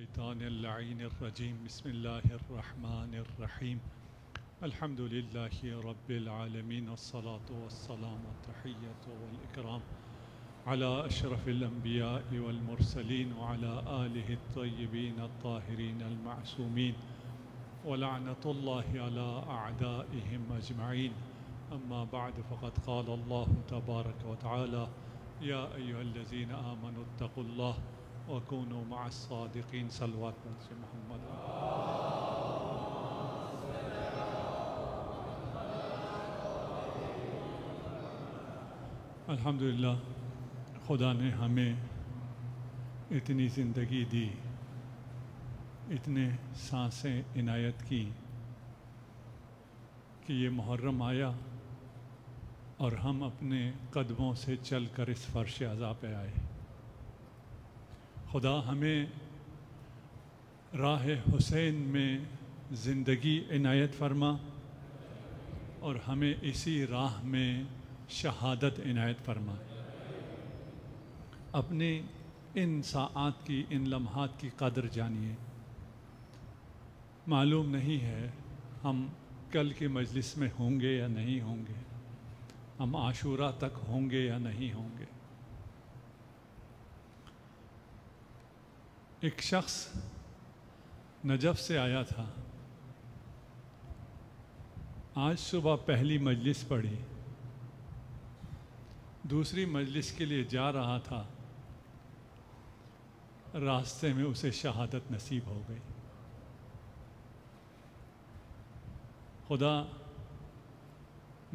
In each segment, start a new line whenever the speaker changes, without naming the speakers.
الشيطان اللعين الرجيم
بسم الله الرحمن الرحيم الحمد لله رب العالمين الصلاة والسلام والتحية والإكرام على أشرف الأنبياء والمرسلين وعلى آله الطيبين الطاهرين المعصومين ولعنة الله على أعدائهم أجمعين أما بعد فقد قال الله تبارك وتعالى يا أيها الذين آمنوا اتقوا الله وكونوا مع الصادقين صلوات نبي محمد अल्हम्दुलिल्लाह खुदा ने हमें इतनी ज़िंदगी दी इतने सांसें इनायत की कि ये मुहर्रम आया और हम अपने कदमों से चल कर इस फर्श अज़ा पे आए खुदा हमें राह हुसैन में ज़िंदगी इनायत फरमा और हमें इसी राह में शहादत इनायत फरमा अपने इन सात की इन लम्हात की कदर जानिए मालूम नहीं है हम कल के मजलिस में होंगे या नहीं होंगे हम आशूरा तक होंगे या नहीं होंगे एक शख्स नजब से आया था आज सुबह पहली मजलिस पढ़ी दूसरी मजलिस के लिए जा रहा था रास्ते में उसे शहादत नसीब हो गई खुदा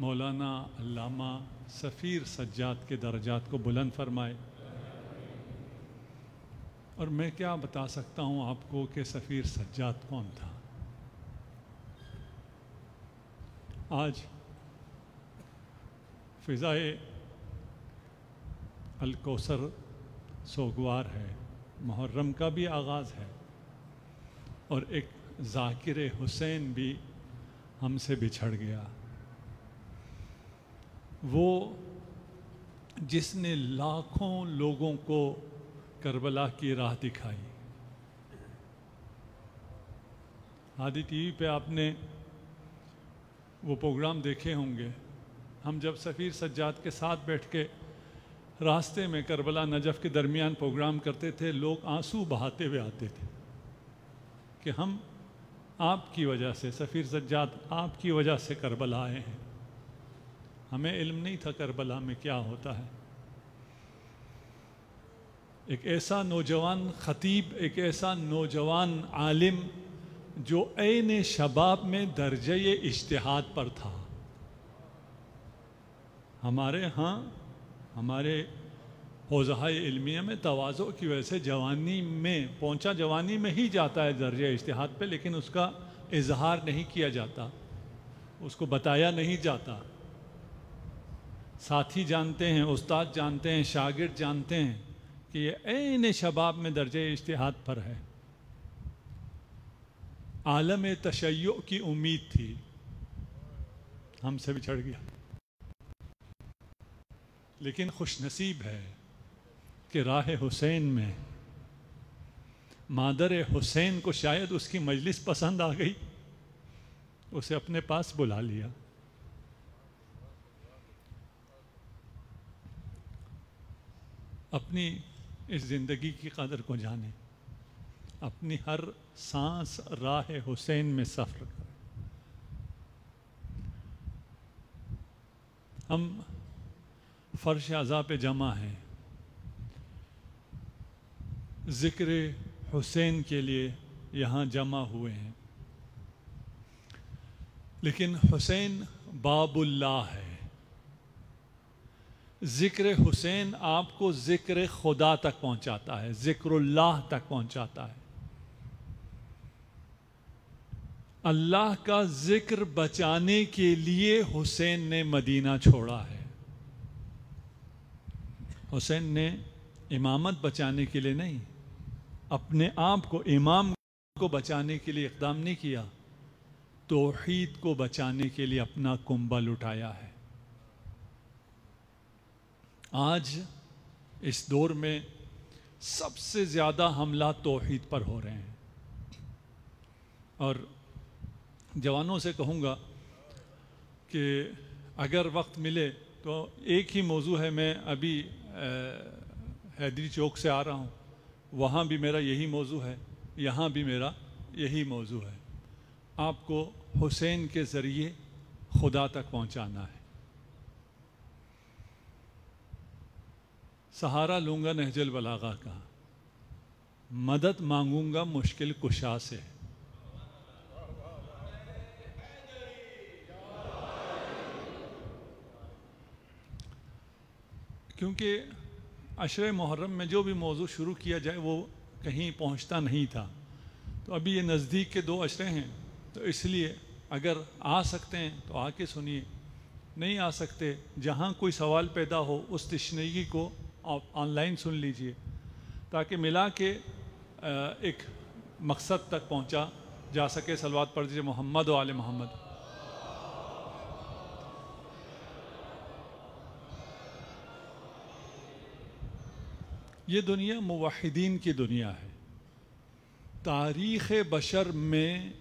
मौलाना अल्लामा सफ़ीर सज्जात के दर्जात को बुलंद फरमाए और मैं क्या बता सकता हूँ आपको कि सफ़ीर सज्जाद कौन था आज फ़िज़ाए अलकोसर सोगवार है मुहर्रम का भी आगाज़ है और एक जाकिर हुसैन भी हमसे बिछड़ गया वो जिसने लाखों लोगों को करबला की राह दिखाई आदि टीवी पे आपने वो प्रोग्राम देखे होंगे हम जब सफ़ीर सज्जाद के साथ बैठ के रास्ते में करबला नजफ़ के दरमियान प्रोग्राम करते थे लोग आंसू बहाते हुए आते थे कि हम आपकी वजह से सफ़ीर सज्जाद आपकी वजह से करबला आए हैं हमें इल्म नहीं था करबला में क्या होता है एक ऐसा नौजवान ख़तीब एक ऐसा नौजवान आलिम जो ऐन शबाब में दर्ज इश्तहाद पर था हमारे यहाँ हमारे होजहा इलमिया में तोज़ो की वजह से जवानी में पहुँचा जवानी में ही जाता है दर्ज इश्तहाद पे लेकिन उसका इजहार नहीं किया जाता उसको बताया नहीं जाता साथी जानते हैं उस्ताद जानते हैं शागिर्द जानते हैं कि ये ऐन शबाब में दर्ज इश्तहाद पर है आलम तशैय की उम्मीद थी हमसे भी चढ़ गया लेकिन खुश नसीब है कि राह हुसैन में मादर हुसैन को शायद उसकी मजलिस पसंद आ गई उसे अपने पास बुला लिया अपनी इस ज़िंदगी की कदर को जाने अपनी हर सांस राह हुसैन में सफ़र करें हम फ़र्श अज़ा पे जमा हैं ज़िक्र हुसैन के लिए यहाँ जमा हुए हैं लेकिन हुसैन बाबुल्ला है ज़िक्र हुसैन आपको ज़िक्र खुदा तक पहुंचाता है ज़िक्रल्लाह तक पहुंचाता है अल्लाह का ज़िक्र बचाने के लिए हुसैन ने मदीना छोड़ा है हुसैन ने इमामत बचाने के लिए नहीं अपने आप को इमाम को बचाने के लिए इकदाम नहीं किया तोहीद को बचाने के लिए अपना कुंबल उठाया है आज इस दौर में सबसे ज़्यादा हमला तोहहीद पर हो रहे हैं और जवानों से कहूँगा कि अगर वक्त मिले तो एक ही मौजू है मैं अभी हैदरी चौक से आ रहा हूँ वहाँ भी मेरा यही मौजू है यहाँ भी मेरा यही मौजू है आपको हुसैन के ज़रिए खुदा तक पहुँचाना है सहारा लूँगा नहजल बलागा का मदद मांगूंगा मुश्किल कुशा से क्योंकि अशर मुहर्रम में जो भी मौजू शुरू किया जाए वो कहीं पहुंचता नहीं था तो अभी ये नज़दीक के दो अशरे हैं तो इसलिए अगर आ सकते हैं तो आके सुनिए नहीं आ सकते जहाँ कोई सवाल पैदा हो उस तश्नगी को ऑनलाइन सुन लीजिए ताकि मिला के एक मकसद तक पहुंचा जा सके सलवात पढ़ दीजिए मोहम्मद वाल मोहम्मद ये दुनिया मुवाहिदीन की दुनिया है तारीख़ बशर में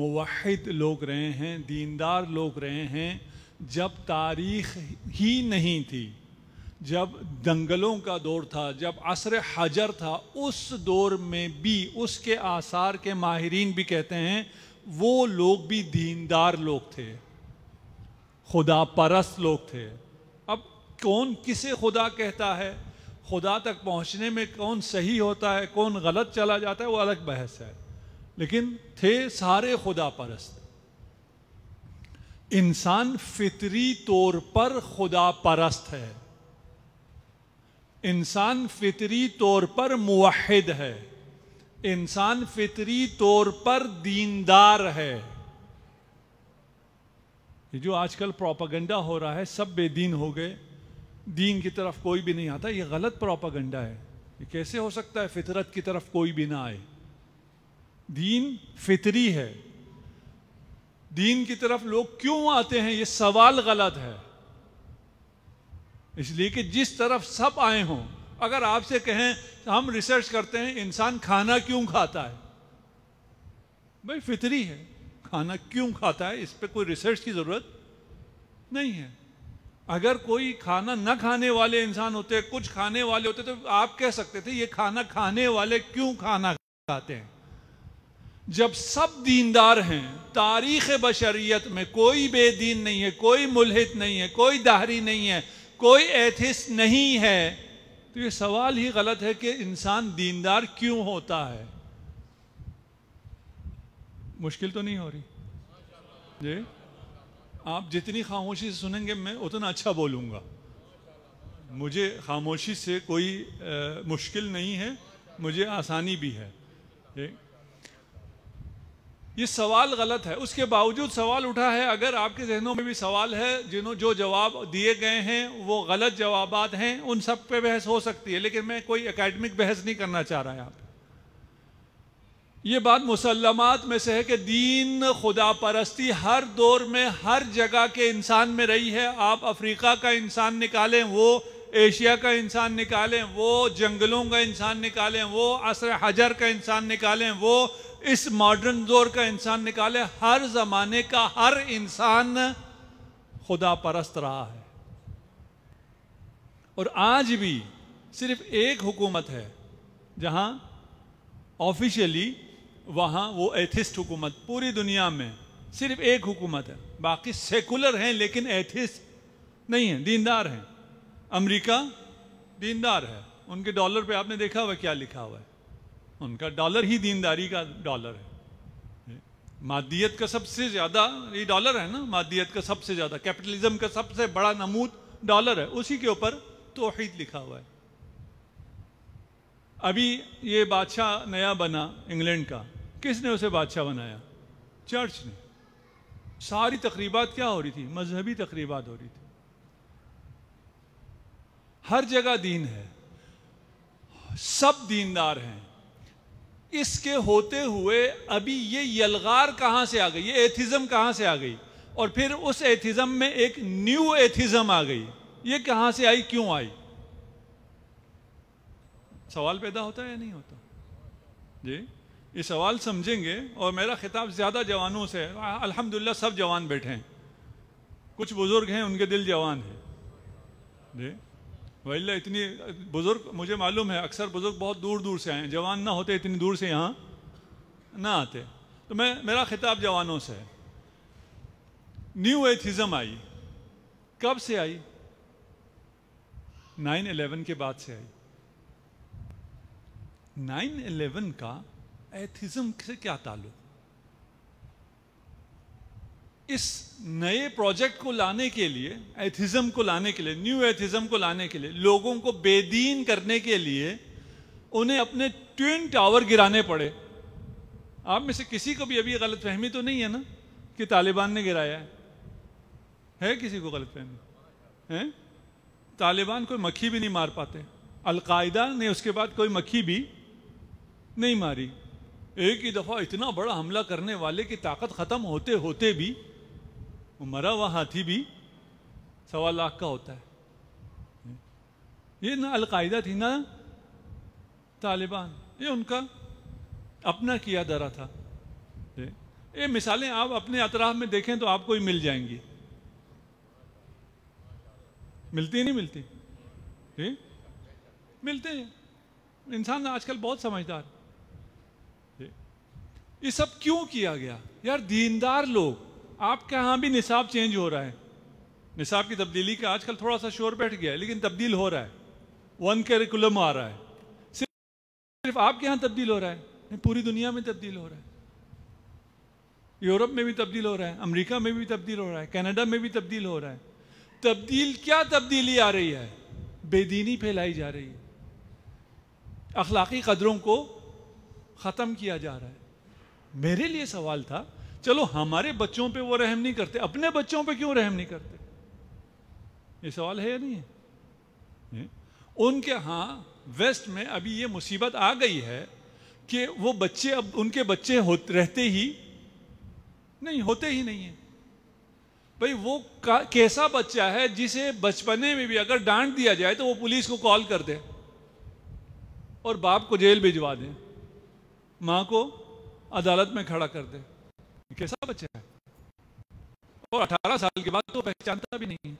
मुवाहिद लोग रहे हैं दीनदार लोग रहे हैं जब तारीख़ ही नहीं थी जब दंगलों का दौर था जब असर हजर था उस दौर में भी उसके आसार के माहरीन भी कहते हैं वो लोग भी दीनदार लोग थे खुदा परस्त लोग थे अब कौन किसे खुदा कहता है खुदा तक पहुंचने में कौन सही होता है कौन गलत चला जाता है वो अलग बहस है लेकिन थे सारे खुदा परस्त इंसान फितरी तौर पर खुदा परस्त है इंसान फितरी तौर पर मुहिद है इंसान फितरी तौर पर दीनदार है ये जो आजकल प्रोपागंडा हो रहा है सब बेदीन हो गए दीन की तरफ कोई भी नहीं आता ये गलत प्रोपागंडा है ये कैसे हो सकता है फितरत की तरफ कोई भी ना आए दीन फितरी है दीन की तरफ लोग क्यों आते हैं ये सवाल गलत है इसलिए कि जिस तरफ सब आए हों अगर आपसे कहें तो हम रिसर्च करते हैं इंसान खाना क्यों खाता है भाई फितरी है खाना क्यों खाता है इस पर कोई रिसर्च की ज़रूरत नहीं है अगर कोई खाना न खाने वाले इंसान होते कुछ खाने वाले होते तो आप कह सकते थे ये खाना खाने वाले क्यों खाना खाते हैं जब सब दीनदार हैं तारीख बशरियत में कोई बेदीन नहीं है कोई मुलहित नहीं है कोई दाहरी नहीं है कोई एथिस्ट नहीं है तो ये सवाल ही गलत है कि इंसान दीनदार क्यों होता है मुश्किल तो नहीं हो रही जी आप जितनी खामोशी से सुनेंगे मैं उतना अच्छा बोलूँगा मुझे खामोशी से कोई आ, मुश्किल नहीं है मुझे आसानी भी है ठीक ये सवाल गलत है उसके बावजूद सवाल उठा है अगर आपके जहनों में भी सवाल है जिन्हों जो जवाब दिए गए हैं वो गलत जवाब हैं उन सब पे बहस हो सकती है लेकिन मैं कोई एकेडमिक बहस नहीं करना चाह रहा यहाँ ये बात मुसलमात में से है कि दीन खुदा परस्ती हर दौर में हर जगह के इंसान में रही है आप अफ्रीका का इंसान निकालें वो एशिया का इंसान निकालें वो जंगलों का इंसान निकालें वो असर हजर का इंसान निकालें वो इस मॉडर्न दौर का इंसान निकाले हर जमाने का हर इंसान खुदा परस्त रहा है और आज भी सिर्फ एक हुकूमत है जहां ऑफिशियली वहां वो एथिस्ट हुकूमत पूरी दुनिया में सिर्फ एक हुकूमत है बाकी सेकुलर हैं लेकिन एथिस्ट नहीं है दीनदार हैं अमेरिका दीनदार है उनके डॉलर पे आपने देखा हुआ क्या लिखा हुआ है उनका डॉलर ही दीनदारी का डॉलर है मादियत का सबसे ज़्यादा ये डॉलर है ना मादियत का सबसे ज़्यादा कैपिटलिज्म का सबसे बड़ा नमूद डॉलर है उसी के ऊपर तोहहीद लिखा हुआ है अभी ये बादशाह नया बना इंग्लैंड का किसने उसे बादशाह बनाया चर्च ने सारी तकरीबात क्या हो रही थी मजहबी तकरीबात हो रही थी हर जगह दीन है सब दीनदार हैं इसके होते हुए अभी ये यलगार कहाँ से आ गई ये एथिज्म कहाँ से आ गई और फिर उस एथिज्म में एक न्यू एथिज्म आ गई ये कहाँ से आई क्यों आई सवाल पैदा होता है या नहीं होता जी ये सवाल समझेंगे और मेरा खिताब ज़्यादा जवानों से है अल्हम्दुलिल्लाह सब जवान बैठे हैं कुछ बुज़ुर्ग हैं उनके दिल जवान हैं जी वही इतनी बुज़ुर्ग मुझे मालूम है अक्सर बुज़ुर्ग बहुत दूर दूर से आए हैं जवान ना होते इतनी दूर से यहाँ ना आते तो मैं मेरा खिताब जवानों से है न्यू एथिज़म आई कब से आई नाइन एलेवन के बाद से आई नाइन एलेवन का एथिज़म से क्या ताल्लुक़ इस नए प्रोजेक्ट को लाने के लिए एथिज्म को लाने के लिए न्यू एथिज्म को लाने के लिए लोगों को बेदीन करने के लिए उन्हें अपने ट्विन टावर गिराने पड़े आप में से किसी को भी अभी गलत फहमी तो नहीं है ना कि तालिबान ने गिराया है है किसी को गलत फहमी है तालिबान कोई मक्खी भी नहीं मार पाते अलकायदा ने उसके बाद कोई मक्खी भी नहीं मारी एक ही दफ़ा इतना बड़ा हमला करने वाले की ताकत ख़त्म होते होते भी वो मरा हुआ हाथी भी सवा लाख का होता है ये ना अलकायदा थी ना तालिबान ये उनका अपना किया दरा था ये मिसालें आप अपने अतराफ में देखें तो आपको ही मिल जाएंगी मिलती नहीं मिलती जी मिलते हैं इंसान आजकल बहुत समझदार ये सब क्यों किया गया यार दीनदार लोग आपके यहाँ भी निसाब चेंज हो रहा है निसाब की तब्दीली का आजकल थोड़ा सा शोर बैठ गया है लेकिन तब्दील हो रहा है वन करिकुलम आ रहा है सिर्फ आपके यहाँ तब्दील हो रहा है नहीं पूरी दुनिया में तब्दील हो रहा है यूरोप में भी तब्दील हो रहा है अमेरिका में भी तब्दील हो रहा है कनाडा में भी तब्दील हो रहा है तब्दील क्या तब्दीली आ रही है बेदीनी फैलाई जा रही है अखलाकी कदरों को ख़त्म किया जा रहा है मेरे लिए सवाल था चलो हमारे बच्चों पे वो रहम नहीं करते अपने बच्चों पे क्यों रहम नहीं करते ये सवाल है या नहीं है नहीं? उनके हाँ वेस्ट में अभी ये मुसीबत आ गई है कि वो बच्चे अब उनके बच्चे होते रहते ही नहीं होते ही नहीं है भाई वो कैसा बच्चा है जिसे बचपने में भी अगर डांट दिया जाए तो वो पुलिस को कॉल कर दे और बाप को जेल भिजवा दे माँ को अदालत में खड़ा कर दे कैसा बच्चा है और 18 साल के बाद तो पहचानता भी नहीं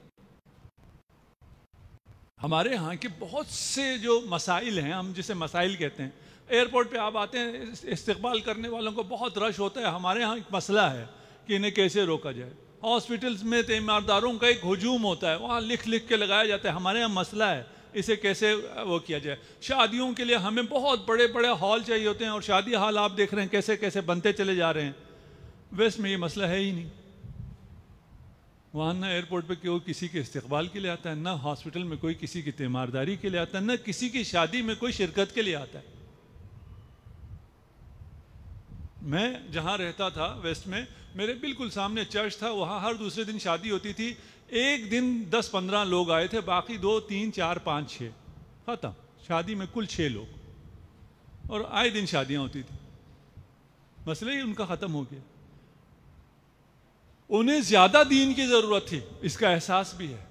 हमारे यहाँ के बहुत से जो मसाइल हैं हम जिसे मसाइल कहते हैं एयरपोर्ट पे आप आते हैं इस्तेमाल करने वालों को बहुत रश होता है हमारे यहाँ एक मसला है कि इन्हें कैसे रोका जाए हॉस्पिटल्स में तीमारदारों का एक हजूम होता है वहाँ लिख लिख के लगाया जाता है हमारे यहाँ मसला है इसे कैसे वो किया जाए शादियों के लिए हमें बहुत बड़े बड़े हॉल चाहिए होते हैं और शादी हॉल आप देख रहे हैं कैसे कैसे बनते चले जा रहे हैं वेस्ट में ये मसला है ही नहीं वहाँ ना एयरपोर्ट पे कोई किसी के इस्तेबाल के लिए आता है ना हॉस्पिटल में कोई किसी की तीमारदारी के लिए आता है ना किसी की शादी में कोई शिरकत के लिए आता है मैं जहाँ रहता था वेस्ट में मेरे बिल्कुल सामने चर्च था वहाँ हर दूसरे दिन शादी होती थी एक दिन दस पंद्रह लोग आए थे बाकी दो तीन चार पाँच छः खत्म शादी में कुल छः लोग और आए दिन शादियाँ होती थी मसले ही उनका ख़त्म हो गया उन्हें ज्यादा दीन की जरूरत थी इसका एहसास भी है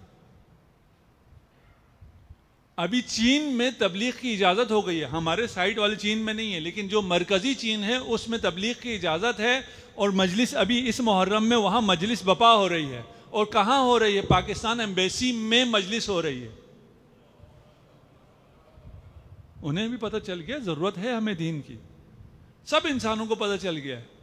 अभी चीन में तबलीग की इजाजत हो गई है हमारे साइड वाले चीन में नहीं है लेकिन जो मरकजी चीन है उसमें तबलीग की इजाजत है और मजलिस अभी इस मुहर्रम में वहां मजलिस बपा हो रही है और कहां हो रही है पाकिस्तान एम्बेसी में मजलिस हो रही है उन्हें भी पता चल गया जरूरत है हमें दीन की सब इंसानों को पता चल गया है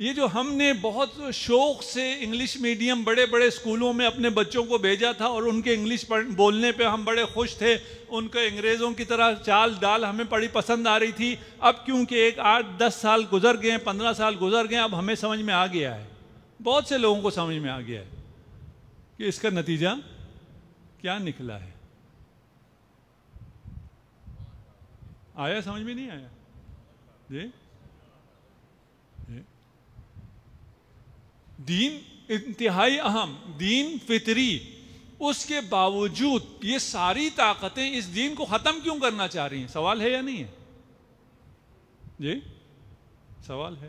ये जो हमने बहुत शौक से इंग्लिश मीडियम बड़े बड़े स्कूलों में अपने बच्चों को भेजा था और उनके इंग्लिश बोलने पे हम बड़े खुश थे उनके अंग्रेज़ों की तरह चाल डाल हमें बड़ी पसंद आ रही थी अब क्योंकि एक आठ दस साल गुजर गए पंद्रह साल गुजर गए अब हमें समझ में आ गया है बहुत से लोगों को समझ में आ गया है कि इसका नतीजा क्या निकला है आया समझ में नहीं आया जी दीन इंतहाई अहम दीन फितरी उसके बावजूद ये सारी ताकतें इस दीन को ख़त्म क्यों करना चाह रही हैं सवाल है या नहीं है जी सवाल है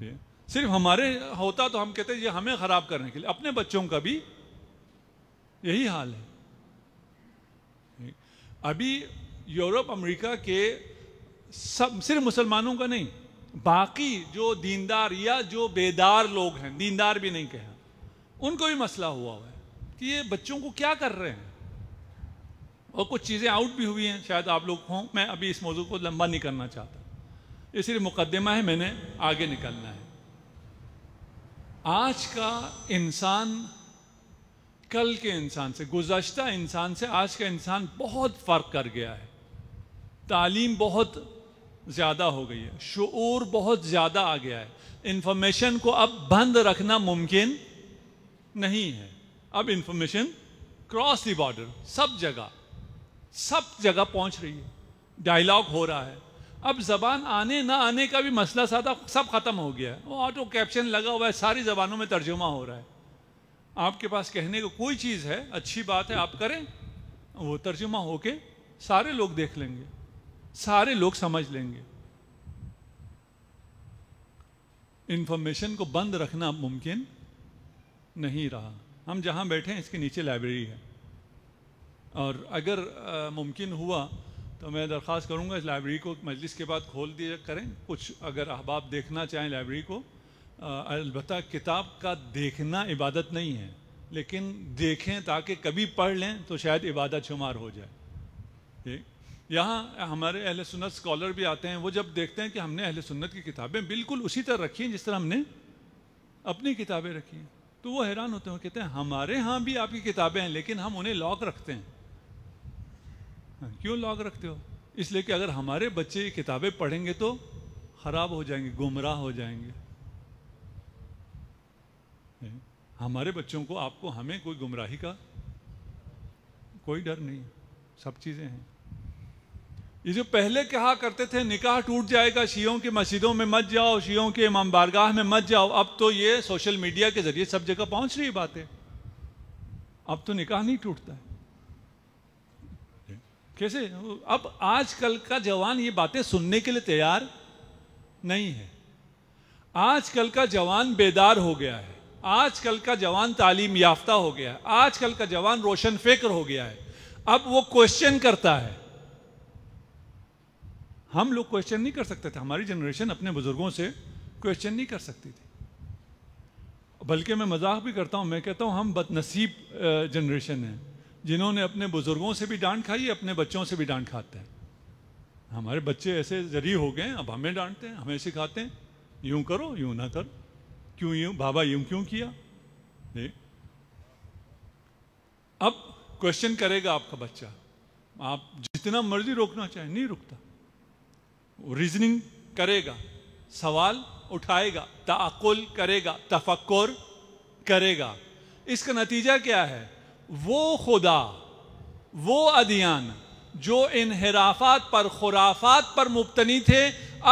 जी सिर्फ हमारे होता तो हम कहते ये हमें ख़राब करने के लिए अपने बच्चों का भी यही हाल है अभी यूरोप अमेरिका के सब सिर्फ मुसलमानों का नहीं बाकी जो दीनदार या जो बेदार लोग हैं दीनदार भी नहीं कहा उनको भी मसला हुआ हुआ है कि ये बच्चों को क्या कर रहे हैं और कुछ चीज़ें आउट भी हुई हैं शायद आप लोग हों मैं अभी इस मौजू को लंबा नहीं करना चाहता इसलिए मुकदमा है मैंने आगे निकलना है आज का इंसान कल के इंसान से गुजशत इंसान से आज का इंसान बहुत फ़र्क कर गया है तालीम बहुत ज़्यादा हो गई है शूर बहुत ज़्यादा आ गया है इन्फॉर्मेशन को अब बंद रखना मुमकिन नहीं है अब इन्फॉर्मेशन क्रॉस दी बॉर्डर सब जगह सब जगह पहुंच रही है डायलॉग हो रहा है अब जबान आने ना आने का भी मसला साधा सब ख़त्म हो गया है वो ऑटो कैप्शन लगा हुआ है सारी ज़बानों में तर्जुमा हो रहा है आपके पास कहने को कोई चीज़ है अच्छी बात है आप करें वो तर्जुमा होके सारे लोग देख लेंगे सारे लोग समझ लेंगे इंफॉर्मेशन को बंद रखना मुमकिन नहीं रहा हम जहाँ बैठे हैं इसके नीचे लाइब्रेरी है और अगर मुमकिन हुआ तो मैं दरख्वास्त करूँगा इस लाइब्रेरी को मजलिस के बाद खोल दिया करें कुछ अगर अहबाब देखना चाहें लाइब्रेरी को अलबत् किताब का देखना इबादत नहीं है लेकिन देखें ताकि कभी पढ़ लें तो शायद इबादत शुमार हो जाए ठीक यहाँ हमारे अहल सुन्नत स्कॉलर भी आते हैं वो जब देखते हैं कि हमने अहल सुन्नत की किताबें बिल्कुल उसी तरह रखी हैं जिस तरह हमने अपनी किताबें रखी हैं तो वो हैरान होते हैं कहते हैं हमारे यहाँ भी आपकी किताबें हैं लेकिन हम उन्हें लॉक रखते हैं हाँ, क्यों लॉक रखते हो इसलिए कि अगर हमारे बच्चे ये किताबें पढ़ेंगे तो ख़राब हो जाएंगे गुमराह हो जाएंगे हमारे बच्चों को आपको हमें कोई गुमराही का कोई डर नहीं सब चीज़ें हैं ये जो पहले कहा करते थे निकाह टूट जाएगा शियों की मस्जिदों में मत जाओ शियों के इमाम बारगाह में मत जाओ अब तो ये सोशल मीडिया के जरिए सब जगह पहुंच रही है बातें अब तो निकाह नहीं टूटता है कैसे अब आजकल का जवान ये बातें सुनने के लिए तैयार नहीं है आजकल का जवान बेदार हो गया है आजकल का जवान तालीम याफ्ता हो गया है आजकल का जवान रोशन फिक्र हो गया है अब वो क्वेश्चन करता है हम लोग क्वेश्चन नहीं कर सकते थे हमारी जनरेशन अपने बुज़ुर्गों से क्वेश्चन नहीं कर सकती थी बल्कि मैं मजाक भी करता हूँ मैं कहता हूँ हम बदनसीब जनरेशन हैं जिन्होंने अपने बुज़ुर्गों से भी डांट खाई है अपने बच्चों से भी डांट खाते हैं हमारे बच्चे ऐसे जरिए हो गए अब हमें डांटते हैं हमें सिखाते हैं यूं करो यूं ना करो क्यों यूं बाबा यूं क्यों किया नहीं अब क्वेश्चन करेगा आपका बच्चा आप जितना मर्जी रोकना चाहे नहीं रुकता रीजनिंग करेगा सवाल उठाएगा ताकुल करेगा तफक्र करेगा इसका नतीजा क्या है वो खुदा वो अदियान जो इनहराफात पर खुराफात पर मुबतनी थे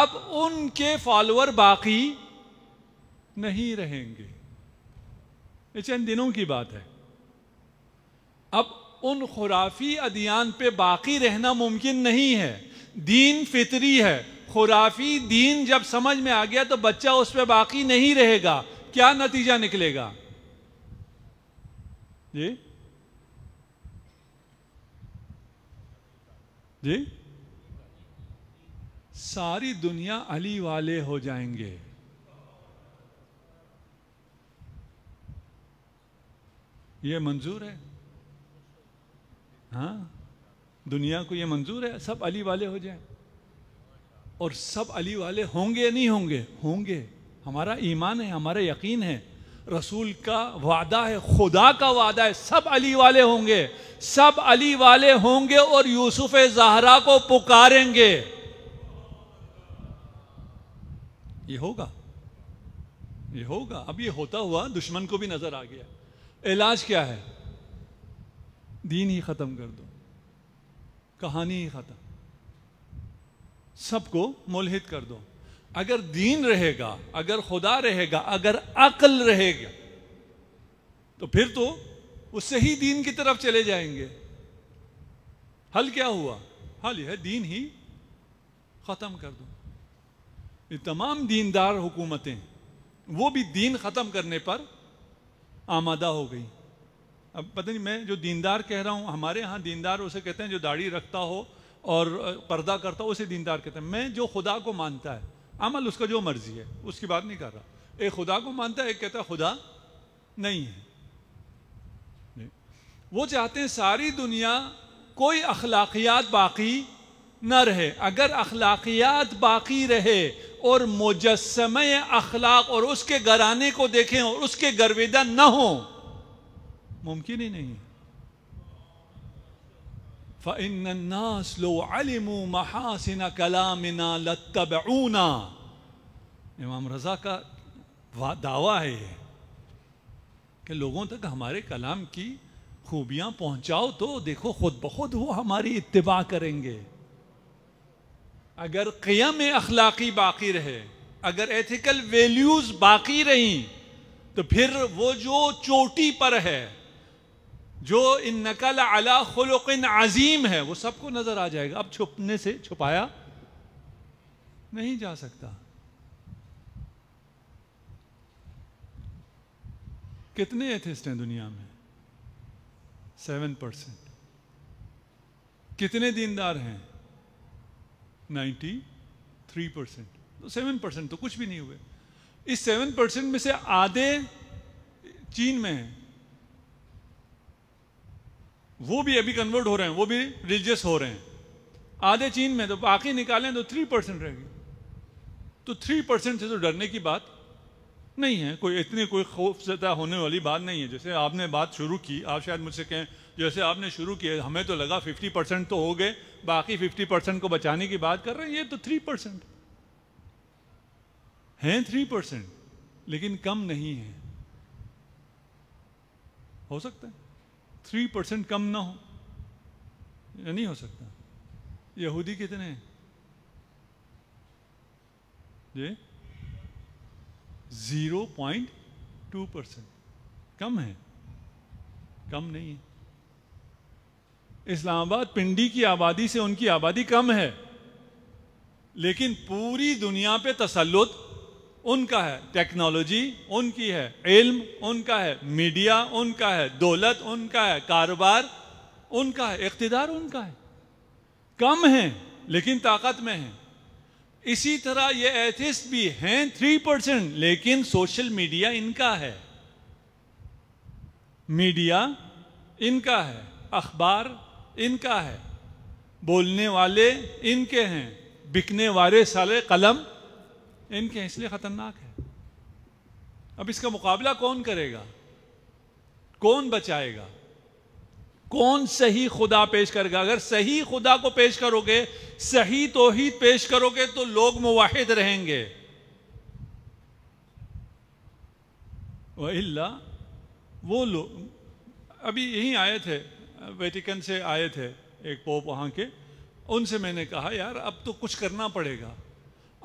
अब उनके फॉलोअर बाकी नहीं रहेंगे ये चंद दिनों की बात है अब उन खुराफी अदियान पे बाकी रहना मुमकिन नहीं है दीन फितरी है खुराफी दीन जब समझ में आ गया तो बच्चा उस पर बाकी नहीं रहेगा क्या नतीजा निकलेगा जी जी सारी दुनिया अली वाले हो जाएंगे ये मंजूर है हाँ दुनिया को ये मंजूर है सब अली वाले हो जाएं और सब अली वाले होंगे या नहीं होंगे होंगे हमारा ईमान है हमारा यकीन है रसूल का वादा है खुदा का वादा है सब अली वाले होंगे सब अली वाले होंगे और यूसुफ जहरा को पुकारेंगे ये होगा ये होगा अब ये होता हुआ दुश्मन को भी नजर आ गया इलाज क्या है दीन ही खत्म कर दो कहानी ही ख़त्म सबको मोलहित कर दो अगर दीन रहेगा अगर खुदा रहेगा अगर अकल रहेगा तो फिर तो उससे ही दीन की तरफ चले जाएंगे हल क्या हुआ हल यह दीन ही ख़त्म कर दो ये तमाम दीनदार हुकूमतें वो भी दीन ख़त्म करने पर आमादा हो गई अब पता नहीं मैं जो दीनदार कह रहा हूँ हमारे यहाँ दीनदार उसे कहते हैं जो दाढ़ी रखता हो और पर्दा करता हो उसे दीनदार कहते हैं मैं जो खुदा को मानता है अमल उसका जो मर्जी है उसकी बात नहीं कर रहा एक खुदा को मानता है एक कहता है खुदा नहीं है नहीं। वो चाहते हैं सारी दुनिया कोई अखलाकियात बाकी न रहे अगर अखलाकियात बाकी रहे और मुजस्म अखलाक और उसके घराने को देखें और उसके गर्वेदा न हों मुमकिन ही नहीं फ़िन नास लो अलम महासिन कलामिना लतबूना इमाम रज़ा का दावा है कि लोगों तक हमारे कलाम की खूबियां पहुंचाओ तो देखो खुद ब खुद वो हमारी इत्तबा करेंगे अगर क़ियम अखलाक़ी बाकी रहे अगर एथिकल वैल्यूज़ बाकी रहीं तो फिर वो जो चोटी पर है जो इन नकल अला खुल अजीम है वो सबको नजर आ जाएगा अब छुपने से छुपाया नहीं जा सकता कितने एथिस्ट हैं दुनिया में सेवन परसेंट कितने दीनदार हैं नाइन्टी थ्री परसेंट तो सेवन परसेंट तो कुछ भी नहीं हुए इस सेवन परसेंट में से आधे चीन में हैं वो भी अभी कन्वर्ट हो रहे हैं वो भी रिलीजियस हो रहे हैं आधे चीन में तो बाकी निकालें तो थ्री परसेंट रहेगी तो थ्री परसेंट से तो डरने की बात नहीं है कोई इतनी कोई खौफजदा होने वाली बात नहीं है जैसे आपने बात शुरू की आप शायद मुझसे कहें जैसे आपने शुरू किया हमें तो लगा फिफ्टी परसेंट तो हो गए बाकी फिफ्टी परसेंट को बचाने की बात कर रहे हैं ये तो थ्री परसेंट हैं थ्री परसेंट लेकिन कम नहीं है हो सकता है थ्री परसेंट कम ना हो या नहीं हो सकता यहूदी कितने हैं जी ज़ीरो पॉइंट टू परसेंट कम है कम नहीं है इस्लामाबाद पिंडी की आबादी से उनकी आबादी कम है लेकिन पूरी दुनिया पे तसल्लुत उनका है टेक्नोलॉजी उनकी है इल्म उनका है मीडिया उनका है दौलत उनका है कारोबार उनका है इकतदार उनका है कम है लेकिन ताकत में है इसी तरह ये एथिस्ट भी हैं थ्री परसेंट लेकिन सोशल मीडिया इनका है मीडिया इनका है अखबार इनका है बोलने वाले इनके हैं बिकने वाले साले कलम इनके इसलिए खतरनाक है अब इसका मुकाबला कौन करेगा कौन बचाएगा कौन सही खुदा पेश करेगा अगर सही खुदा को पेश करोगे सही तोहीद पेश करोगे तो लोग मुवाहिद रहेंगे वल्ला वो लोग अभी यहीं आए थे वेटिकन से आए थे एक पोप वहां के उनसे मैंने कहा यार अब तो कुछ करना पड़ेगा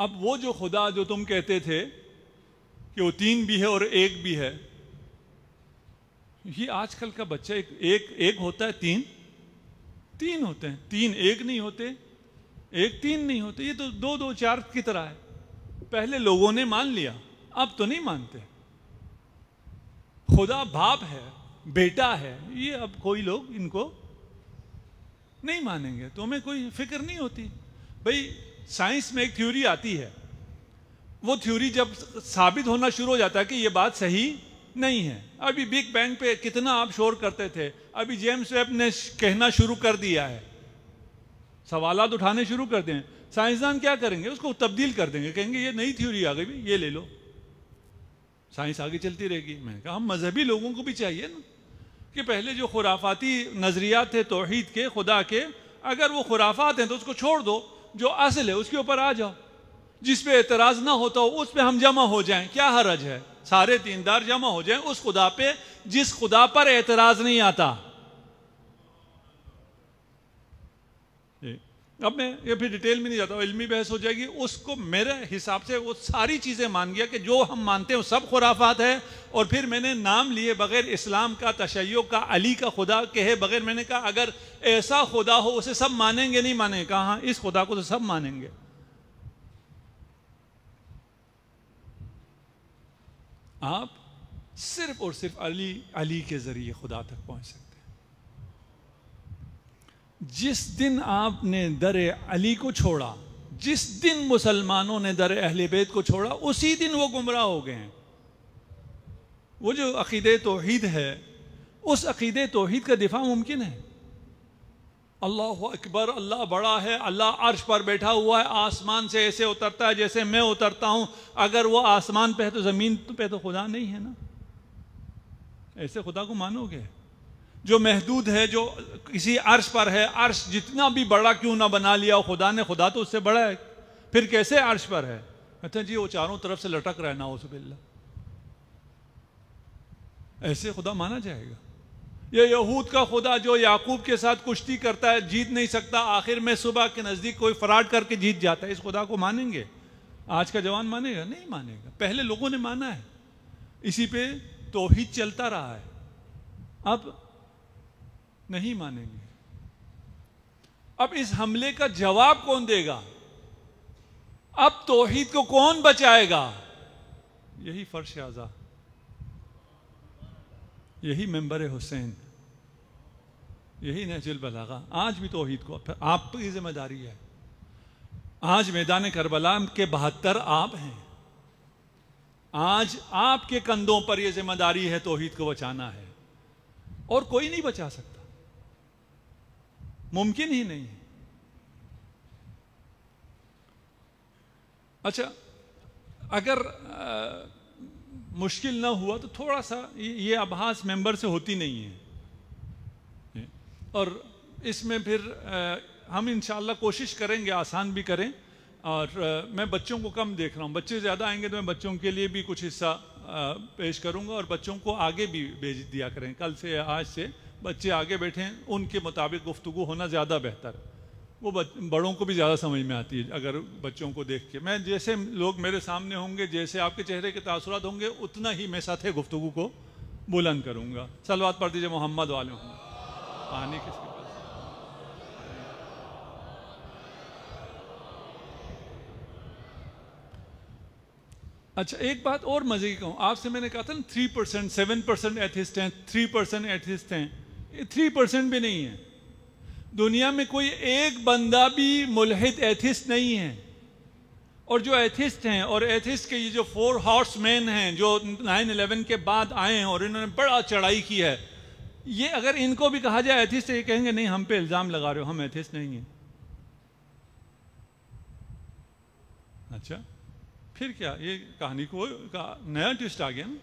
अब वो जो खुदा जो तुम कहते थे कि वो तीन भी है और एक भी है ये आजकल का बच्चा एक एक, एक होता है तीन तीन होते हैं तीन एक नहीं होते एक तीन नहीं होते ये तो दो दो चार की तरह है पहले लोगों ने मान लिया अब तो नहीं मानते खुदा बाप है बेटा है ये अब कोई लोग इनको नहीं मानेंगे तो हमें कोई फिक्र नहीं होती भाई साइंस में एक थ्योरी आती है वो थ्योरी जब साबित होना शुरू हो जाता है कि ये बात सही नहीं है अभी बिग बैंग पे कितना आप शोर करते थे अभी जेम्स वेब ने कहना शुरू कर दिया है सवाल उठाने शुरू कर दें साइंसदान क्या करेंगे उसको तब्दील कर देंगे कहेंगे ये नई थ्योरी आ गई भी ये ले लो साइंस आगे चलती रहेगी मैंने कहा हम मजहबी लोगों को भी चाहिए ना कि पहले जो खुराफाती नज़रियात थे तोहहीद के खुदा के अगर वो खुराफात हैं तो उसको छोड़ दो जो असल है उसके ऊपर आ जाओ जिस पे एतराज ना होता हो उस पे हम जमा हो जाएं क्या हरज है सारे दीनदार जमा हो जाएं उस खुदा पे जिस खुदा पर एतराज नहीं आता अब मैं ये फिर डिटेल में नहीं जाता इलमी बहस हो जाएगी उसको मेरे हिसाब से वो सारी चीज़ें मान गया कि जो हम मानते हैं सब खुराफात है और फिर मैंने नाम लिए बगैर इस्लाम का तशैय का अली का खुदा के बगैर मैंने कहा अगर ऐसा खुदा हो उसे सब मानेंगे नहीं मानेंगे कहा हाँ इस खुदा को तो सब मानेंगे आप सिर्फ और सिर्फ अली अली के ज़रिए खुदा तक पहुँच सकते जिस दिन आपने दर अली को छोड़ा जिस दिन मुसलमानों ने दर अहल बेत को छोड़ा उसी दिन वो गुमराह हो गए हैं वो जो अकीद तोहद है उस अकीद तोहद का दिफा मुमकिन है अल्लाह अकबर अल्लाह बड़ा है अल्लाह अर्श पर बैठा हुआ है आसमान से ऐसे उतरता है जैसे मैं उतरता हूँ अगर वो आसमान पे है तो ज़मीन पे तो खुदा नहीं है ना ऐसे खुदा को मानोगे जो महदूद है जो किसी अर्श पर है अर्श जितना भी बड़ा क्यों ना बना लिया खुदा ने खुदा तो उससे बड़ा है फिर कैसे अर्श पर है कहते हैं जी वो चारों तरफ से लटक रहना हो ना ऐसे खुदा माना जाएगा ये यहूद का खुदा जो याकूब के साथ कुश्ती करता है जीत नहीं सकता आखिर में सुबह के नज़दीक कोई फराड करके जीत जाता है इस खुदा को मानेंगे आज का जवान मानेगा नहीं मानेगा पहले लोगों ने माना है इसी पे तोहिद चलता रहा है अब नहीं मानेंगे अब इस हमले का जवाब कौन देगा अब तोहहीद को कौन बचाएगा यही फर्श आजा यही मेंबर हुसैन यही नहजुल बलागा आज भी तोहिद को आप की जिम्मेदारी है आज मैदान करबला के बहत्तर आप हैं आज आपके कंधों पर यह जिम्मेदारी है तोहहीद को बचाना है और कोई नहीं बचा सकता मुमकिन ही नहीं है अच्छा अगर आ, मुश्किल ना हुआ तो थोड़ा सा ये आभास मेंबर से होती नहीं है और इसमें फिर आ, हम इंशाल्लाह कोशिश करेंगे आसान भी करें और आ, मैं बच्चों को कम देख रहा हूँ बच्चे ज़्यादा आएंगे तो मैं बच्चों के लिए भी कुछ हिस्सा पेश करूँगा और बच्चों को आगे भी भेज दिया करें कल से आज से बच्चे आगे बैठे हैं उनके मुताबिक गुफ्तु होना ज़्यादा बेहतर है वो बड़ों को भी ज़्यादा समझ में आती है अगर बच्चों को देख के मैं जैसे लोग मेरे सामने होंगे जैसे आपके चेहरे के तासरात होंगे उतना ही मैं साथ गुफ्तु को बुलंद करूँगा सलवाद पढ़ दीजिए मोहम्मद वाले होंगे पानी किसके अच्छा एक बात और मजे की कहूँ आपसे मैंने कहा था ना three percent seven percent atheist हैं थ्री परसेंट एथिस्ट हैं थ्री परसेंट भी नहीं है दुनिया में कोई एक बंदा भी मुलहित एथिस्ट नहीं है और जो एथिस्ट हैं और एथिस्ट के ये जो फोर हॉर्स मैन हैं जो नाइन इलेवन के बाद आए हैं और इन्होंने बड़ा चढ़ाई की है ये अगर इनको भी कहा जाए एथिस्ट ये कहेंगे नहीं हम पे इल्ज़ाम लगा रहे हो हम एथिस्ट नहीं हैं अच्छा फिर क्या ये कहानी को का नया ट्विस्ट आ गया ना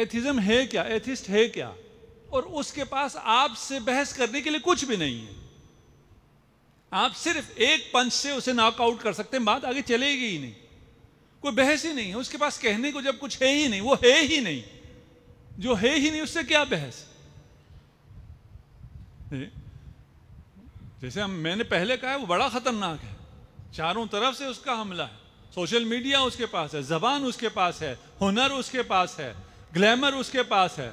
एथिज्म है क्या एथिस्ट है क्या और उसके पास आपसे बहस करने के लिए कुछ भी नहीं है आप सिर्फ एक पंच से उसे नॉकआउट कर सकते हैं बात आगे चलेगी ही नहीं कोई बहस ही नहीं है उसके पास कहने को जब कुछ है ही नहीं वो है ही नहीं जो है ही नहीं उससे क्या बहस जैसे हम मैंने पहले कहा है वो बड़ा खतरनाक है चारों तरफ से उसका हमला है सोशल मीडिया उसके पास है जबान उसके पास है हुनर उसके पास है ग्लैमर उसके पास है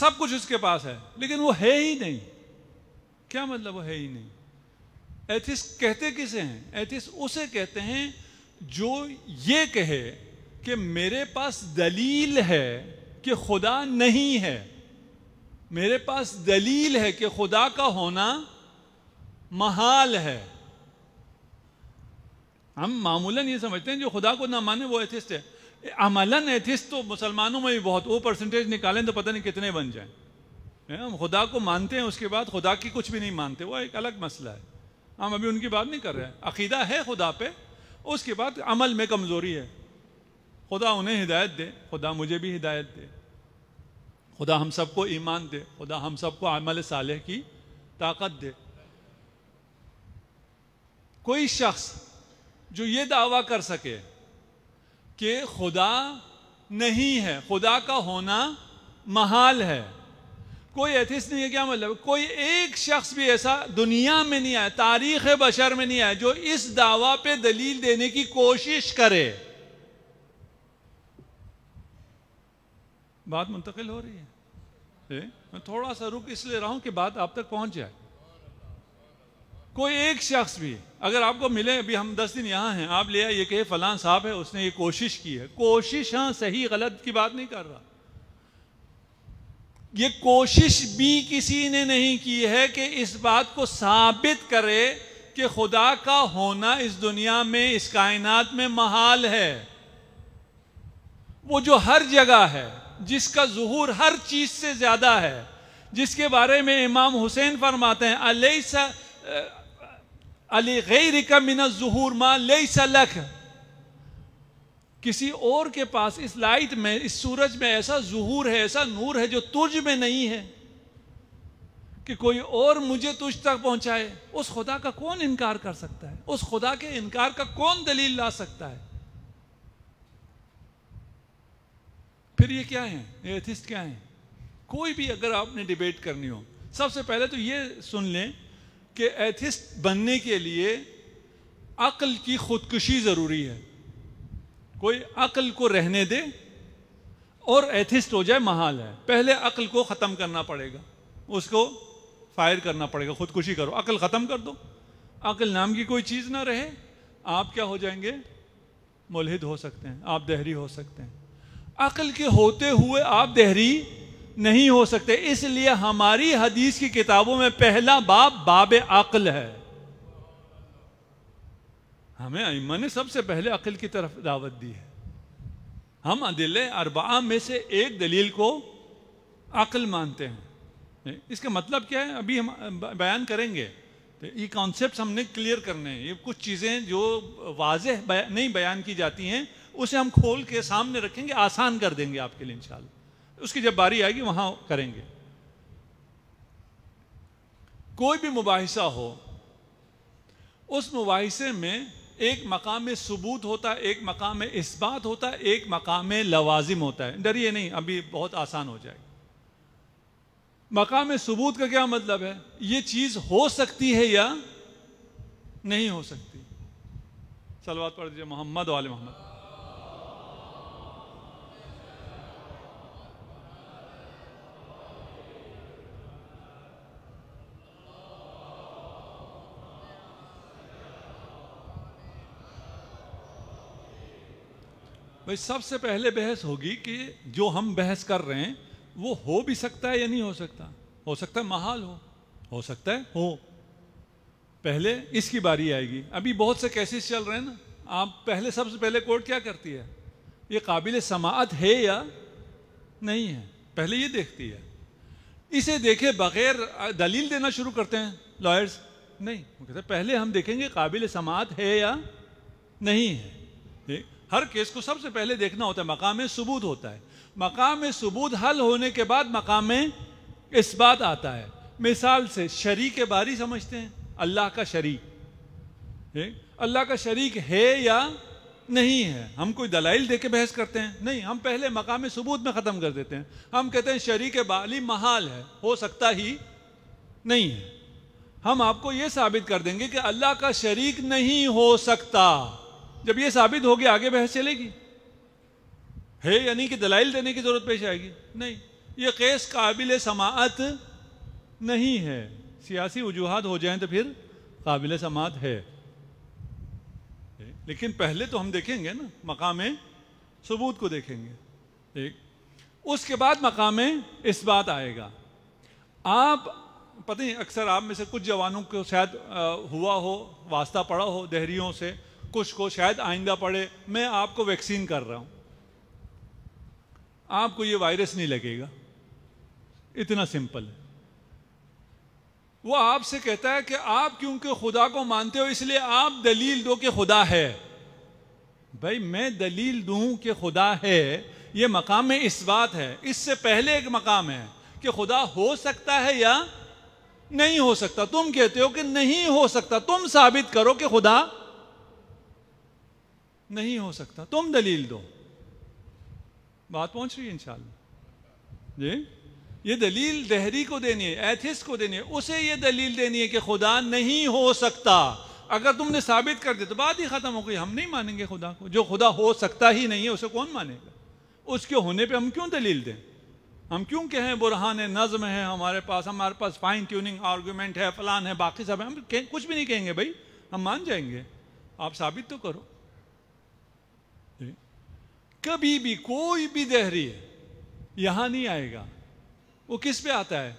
सब कुछ उसके पास है लेकिन वो है ही नहीं क्या मतलब वो है ही नहीं एथिस कहते किसे हैं एथिस उसे कहते हैं जो ये कहे कि मेरे पास दलील है कि खुदा नहीं है मेरे पास दलील है कि खुदा का होना महाल है हम मामूलन ये समझते हैं जो खुदा को ना माने वो एथिस्ट है अमलन एथिस तो मुसलमानों में भी बहुत वो परसेंटेज निकालें तो पता नहीं कितने बन जाए हम खुदा को मानते हैं उसके बाद खुदा की कुछ भी नहीं मानते वो एक अलग मसला है हम अभी उनकी बात नहीं कर रहे हैं अकीदा है खुदा पे उसके बाद अमल में कमज़ोरी है खुदा उन्हें हिदायत दे खुदा मुझे भी हिदायत दे खुदा हम सबको ईमान दे खुदा हम सबको अमल साले की ताकत दे कोई शख्स जो ये दावा कर सके कि खुदा नहीं है खुदा का होना महाल है कोई एथिस नहीं है क्या मतलब कोई एक शख्स भी ऐसा दुनिया में नहीं आया तारीख बशर में नहीं आया जो इस दावा पे दलील देने की कोशिश करे बात मुंतकिल हो रही
है ए?
मैं थोड़ा सा रुक इसलिए रहा हूं कि बात आप तक पहुंच जाए कोई एक शख्स भी अगर आपको मिले अभी हम दस दिन यहाँ हैं आप ले आइए कहे फलां साहब है उसने ये कोशिश की है कोशिश हाँ सही गलत की बात नहीं कर रहा ये कोशिश भी किसी ने नहीं की है कि इस बात को साबित करे कि खुदा का होना इस दुनिया में इस कायनात में महाल है वो जो हर जगह है जिसका जहूर हर चीज से ज्यादा है जिसके बारे में इमाम हुसैन फरमाते हैं अलैसा अली जहूर माँ ले सलख किसी और के पास इस लाइट में इस सूरज में ऐसा जहूर है ऐसा नूर है जो तुझ में नहीं है कि कोई और मुझे तुझ तक पहुंचाए उस खुदा का कौन इनकार कर सकता है उस खुदा के इनकार का कौन दलील ला सकता है फिर ये क्या है एथिस्ट क्या है कोई भी अगर आपने डिबेट करनी हो सबसे पहले तो ये सुन लें कि एथिस्ट बनने के लिए अक्ल की खुदकुशी ज़रूरी है कोई अक्ल को रहने दे और एथिस्ट हो जाए महाल है पहले अक्ल को ख़त्म करना पड़ेगा उसको फायर करना पड़ेगा खुदकुशी करो अक्ल ख़त्म कर दो अक्ल नाम की कोई चीज़ ना रहे आप क्या हो जाएंगे मुलहिद हो सकते हैं आप दहरी हो सकते हैं अक्ल के होते हुए आप दहरी नहीं हो सकते इसलिए हमारी हदीस की किताबों में पहला बाब बाब अकल है हमें अम्मा ने सबसे पहले अकल की तरफ दावत दी है हम अदिल अरबा में से एक दलील को अकल मानते हैं इसका मतलब क्या है अभी हम बयान करेंगे तो ये कॉन्सेप्ट हमने क्लियर करने हैं ये कुछ चीज़ें जो वाज बया, नहीं बयान की जाती हैं उसे हम खोल के सामने रखेंगे आसान कर देंगे आपके लिए इंशाल्लाह उसकी जब बारी आएगी वहां करेंगे कोई भी मुबासा हो उस मुबासे में एक मकाम में सबूत होता है एक मकाम में इस्बात होता है एक मकाम में लवाजिम होता है डरिए नहीं अभी बहुत आसान हो जाएगा मकाम सबूत का क्या मतलब है ये चीज हो सकती है या नहीं हो सकती सलवात पढ़ दीजिए मोहम्मद वाले मोहम्मद तो सबसे पहले बहस होगी कि जो हम बहस कर रहे हैं वो हो भी सकता है या नहीं हो सकता हो सकता है महाल हो हो सकता है हो पहले इसकी बारी आएगी अभी बहुत से केसेस चल रहे हैं ना आप पहले सबसे पहले कोर्ट क्या करती है ये काबिल समात है या नहीं है पहले ये देखती है इसे देखे बगैर दलील देना शुरू करते हैं लॉयर्स नहीं वो कहते पहले हम देखेंगे काबिल समात है या नहीं है हर केस को सबसे पहले देखना होता है मकाम सबूत होता है मकाम सबूत हल होने के बाद मकाम इस बात आता है मिसाल से शरीक बारी समझते हैं अल्लाह का शरीक अल्लाह का शरीक है या नहीं है हम कोई दलाइल दे के बहस करते हैं नहीं हम पहले मकाम सबूत में ख़त्म कर देते हैं हम कहते हैं शरीक बाली महाल है हो सकता ही नहीं है हम आपको ये साबित कर देंगे कि अल्लाह का शरीक नहीं हो सकता जब ये साबित हो गया आगे बहस चलेगी है यानी कि दलाइल देने की जरूरत पेश आएगी नहीं ये केस काबिल समात नहीं है सियासी वजूहत हो जाए तो फिर काबिल समात है लेकिन पहले तो हम देखेंगे ना मकाम सबूत को देखेंगे एक उसके बाद मकाम इस बात आएगा आप पता नहीं अक्सर आप में से कुछ जवानों को शायद हुआ हो वास्ता पड़ा हो देहरियों से कुछ को शायद आइंदा पड़े मैं आपको वैक्सीन कर रहा हूं आपको ये वायरस नहीं लगेगा इतना सिंपल है वो आपसे कहता है कि आप क्योंकि खुदा को मानते हो इसलिए आप दलील दो कि खुदा है भाई मैं दलील दूं कि खुदा है ये मकाम इस बात है इससे पहले एक मकाम है कि खुदा हो सकता है या नहीं हो सकता तुम कहते हो कि नहीं हो सकता तुम साबित करो कि खुदा नहीं हो सकता तुम दलील दो बात पहुंच रही है इंशाल्लाह जी ये दलील दहरी को देनी है एथिस को देनी है उसे ये दलील देनी है कि खुदा नहीं हो सकता अगर तुमने साबित कर दिया तो बात ही खत्म हो गई हम नहीं मानेंगे खुदा को जो खुदा हो सकता ही नहीं है उसे कौन मानेगा उसके होने पे हम क्यों दलील दें हम क्यों कहें बुरहान है नज़म है हमारे पास हमारे पास फाइन ट्यूनिंग आर्गूमेंट है फलान है बाकी सब है हम कुछ भी नहीं कहेंगे भाई हम मान जाएंगे आप साबित तो करो कभी भी कोई भी देहरी है यहां नहीं आएगा वो किस पे आता है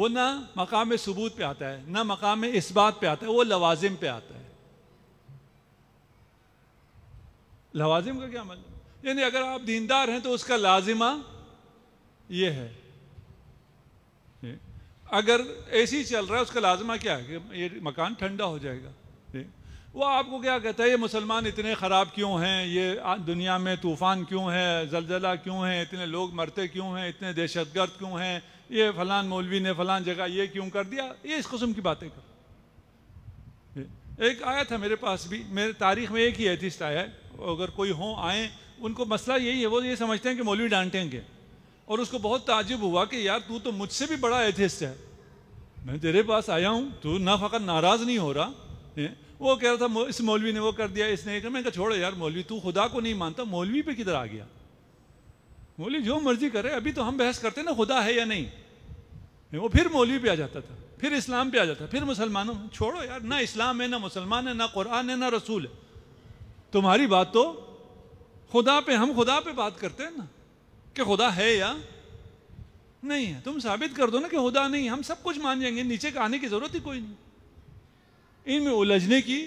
वो ना मकाम सबूत पे आता है ना मकाम इस बात पे आता है वो लवाजिम पे आता है लवाजिम का क्या मतलब यानी अगर आप दीनदार हैं तो उसका लाजिमा ये है अगर ऐसी चल रहा है उसका लाजमा क्या है कि ये मकान ठंडा हो जाएगा वो आपको क्या कहता है ये मुसलमान इतने ख़राब क्यों हैं ये दुनिया में तूफ़ान क्यों है जलजला क्यों है इतने लोग मरते क्यों हैं इतने दहशतगर्द क्यों हैं ये फ़लान मौलवी ने फ़लान जगह ये क्यों कर दिया ये इस कस्म की बातें कर एक आया था मेरे पास भी मेरे तारीख में एक ही एथिस्ट आया है अगर कोई हों आए उनको मसला यही है वो ये समझते हैं कि मौलवी डांटेंगे और उसको बहुत ताजुब हुआ कि यार तू तो मुझसे भी बड़ा एथिस्ट है मैं तेरे पास आया हूँ तू ना फ़कत नाराज़ नहीं हो रहा वो कह रहा था इस मौलवी ने वो कर दिया इसने कहा मैंने कहा छोड़ो यार मौलवी तू खुदा को नहीं मानता मौलवी पे किधर आ गया मौलवी जो मर्जी करे अभी तो हम बहस करते ना खुदा है या नहीं वो फिर मौलवी पे आ जाता था फिर इस्लाम पे आ जाता फिर मुसलमानों छोड़ो यार ना इस्लाम है ना मुसलमान है ना कुरान है ना रसूल है तुम्हारी बात तो खुदा पे हम खुदा पे बात करते हैं ना कि खुदा है या नहीं है तुम साबित कर दो ना कि खुदा नहीं हम सब कुछ मान जाएंगे नीचे आने की जरूरत ही कोई नहीं इनमें उलझने की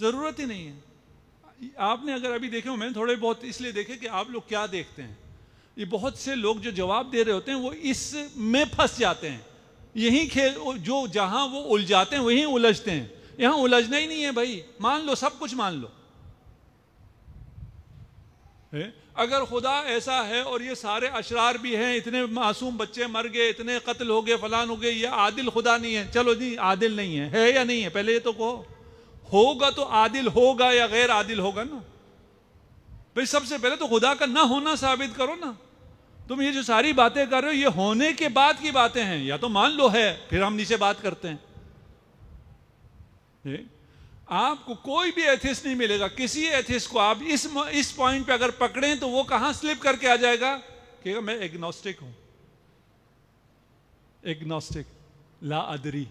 ज़रूरत ही नहीं है आपने अगर अभी देखे हो मैंने थोड़े बहुत इसलिए देखे कि आप लोग क्या देखते हैं ये बहुत से लोग जो जवाब दे रहे होते हैं वो इस में फंस जाते हैं यही खेल जो जहां वो उलझाते हैं वहीं उलझते हैं यहाँ उलझना ही नहीं है भाई मान लो सब कुछ मान लो है? अगर खुदा ऐसा है और ये सारे अशरार भी हैं इतने मासूम बच्चे मर गए इतने कत्ल हो गए फलान हो गए ये आदिल खुदा नहीं है चलो जी आदिल नहीं है है या नहीं है पहले ये तो कहो होगा तो आदिल होगा या गैर आदिल होगा ना भाई सबसे पहले तो खुदा का ना होना साबित करो ना तुम ये जो सारी बातें कर रहे हो ये होने के बाद की बातें हैं या तो मान लो है फिर हम नीचे बात करते हैं आपको कोई भी एथिस नहीं मिलेगा किसी एथिस को आप इस इस पॉइंट पे अगर पकड़ें तो वो कहां स्लिप करके आ जाएगा कहेगा मैं एग्नोस्टिक हूं एग्नोस्टिक ला अदरी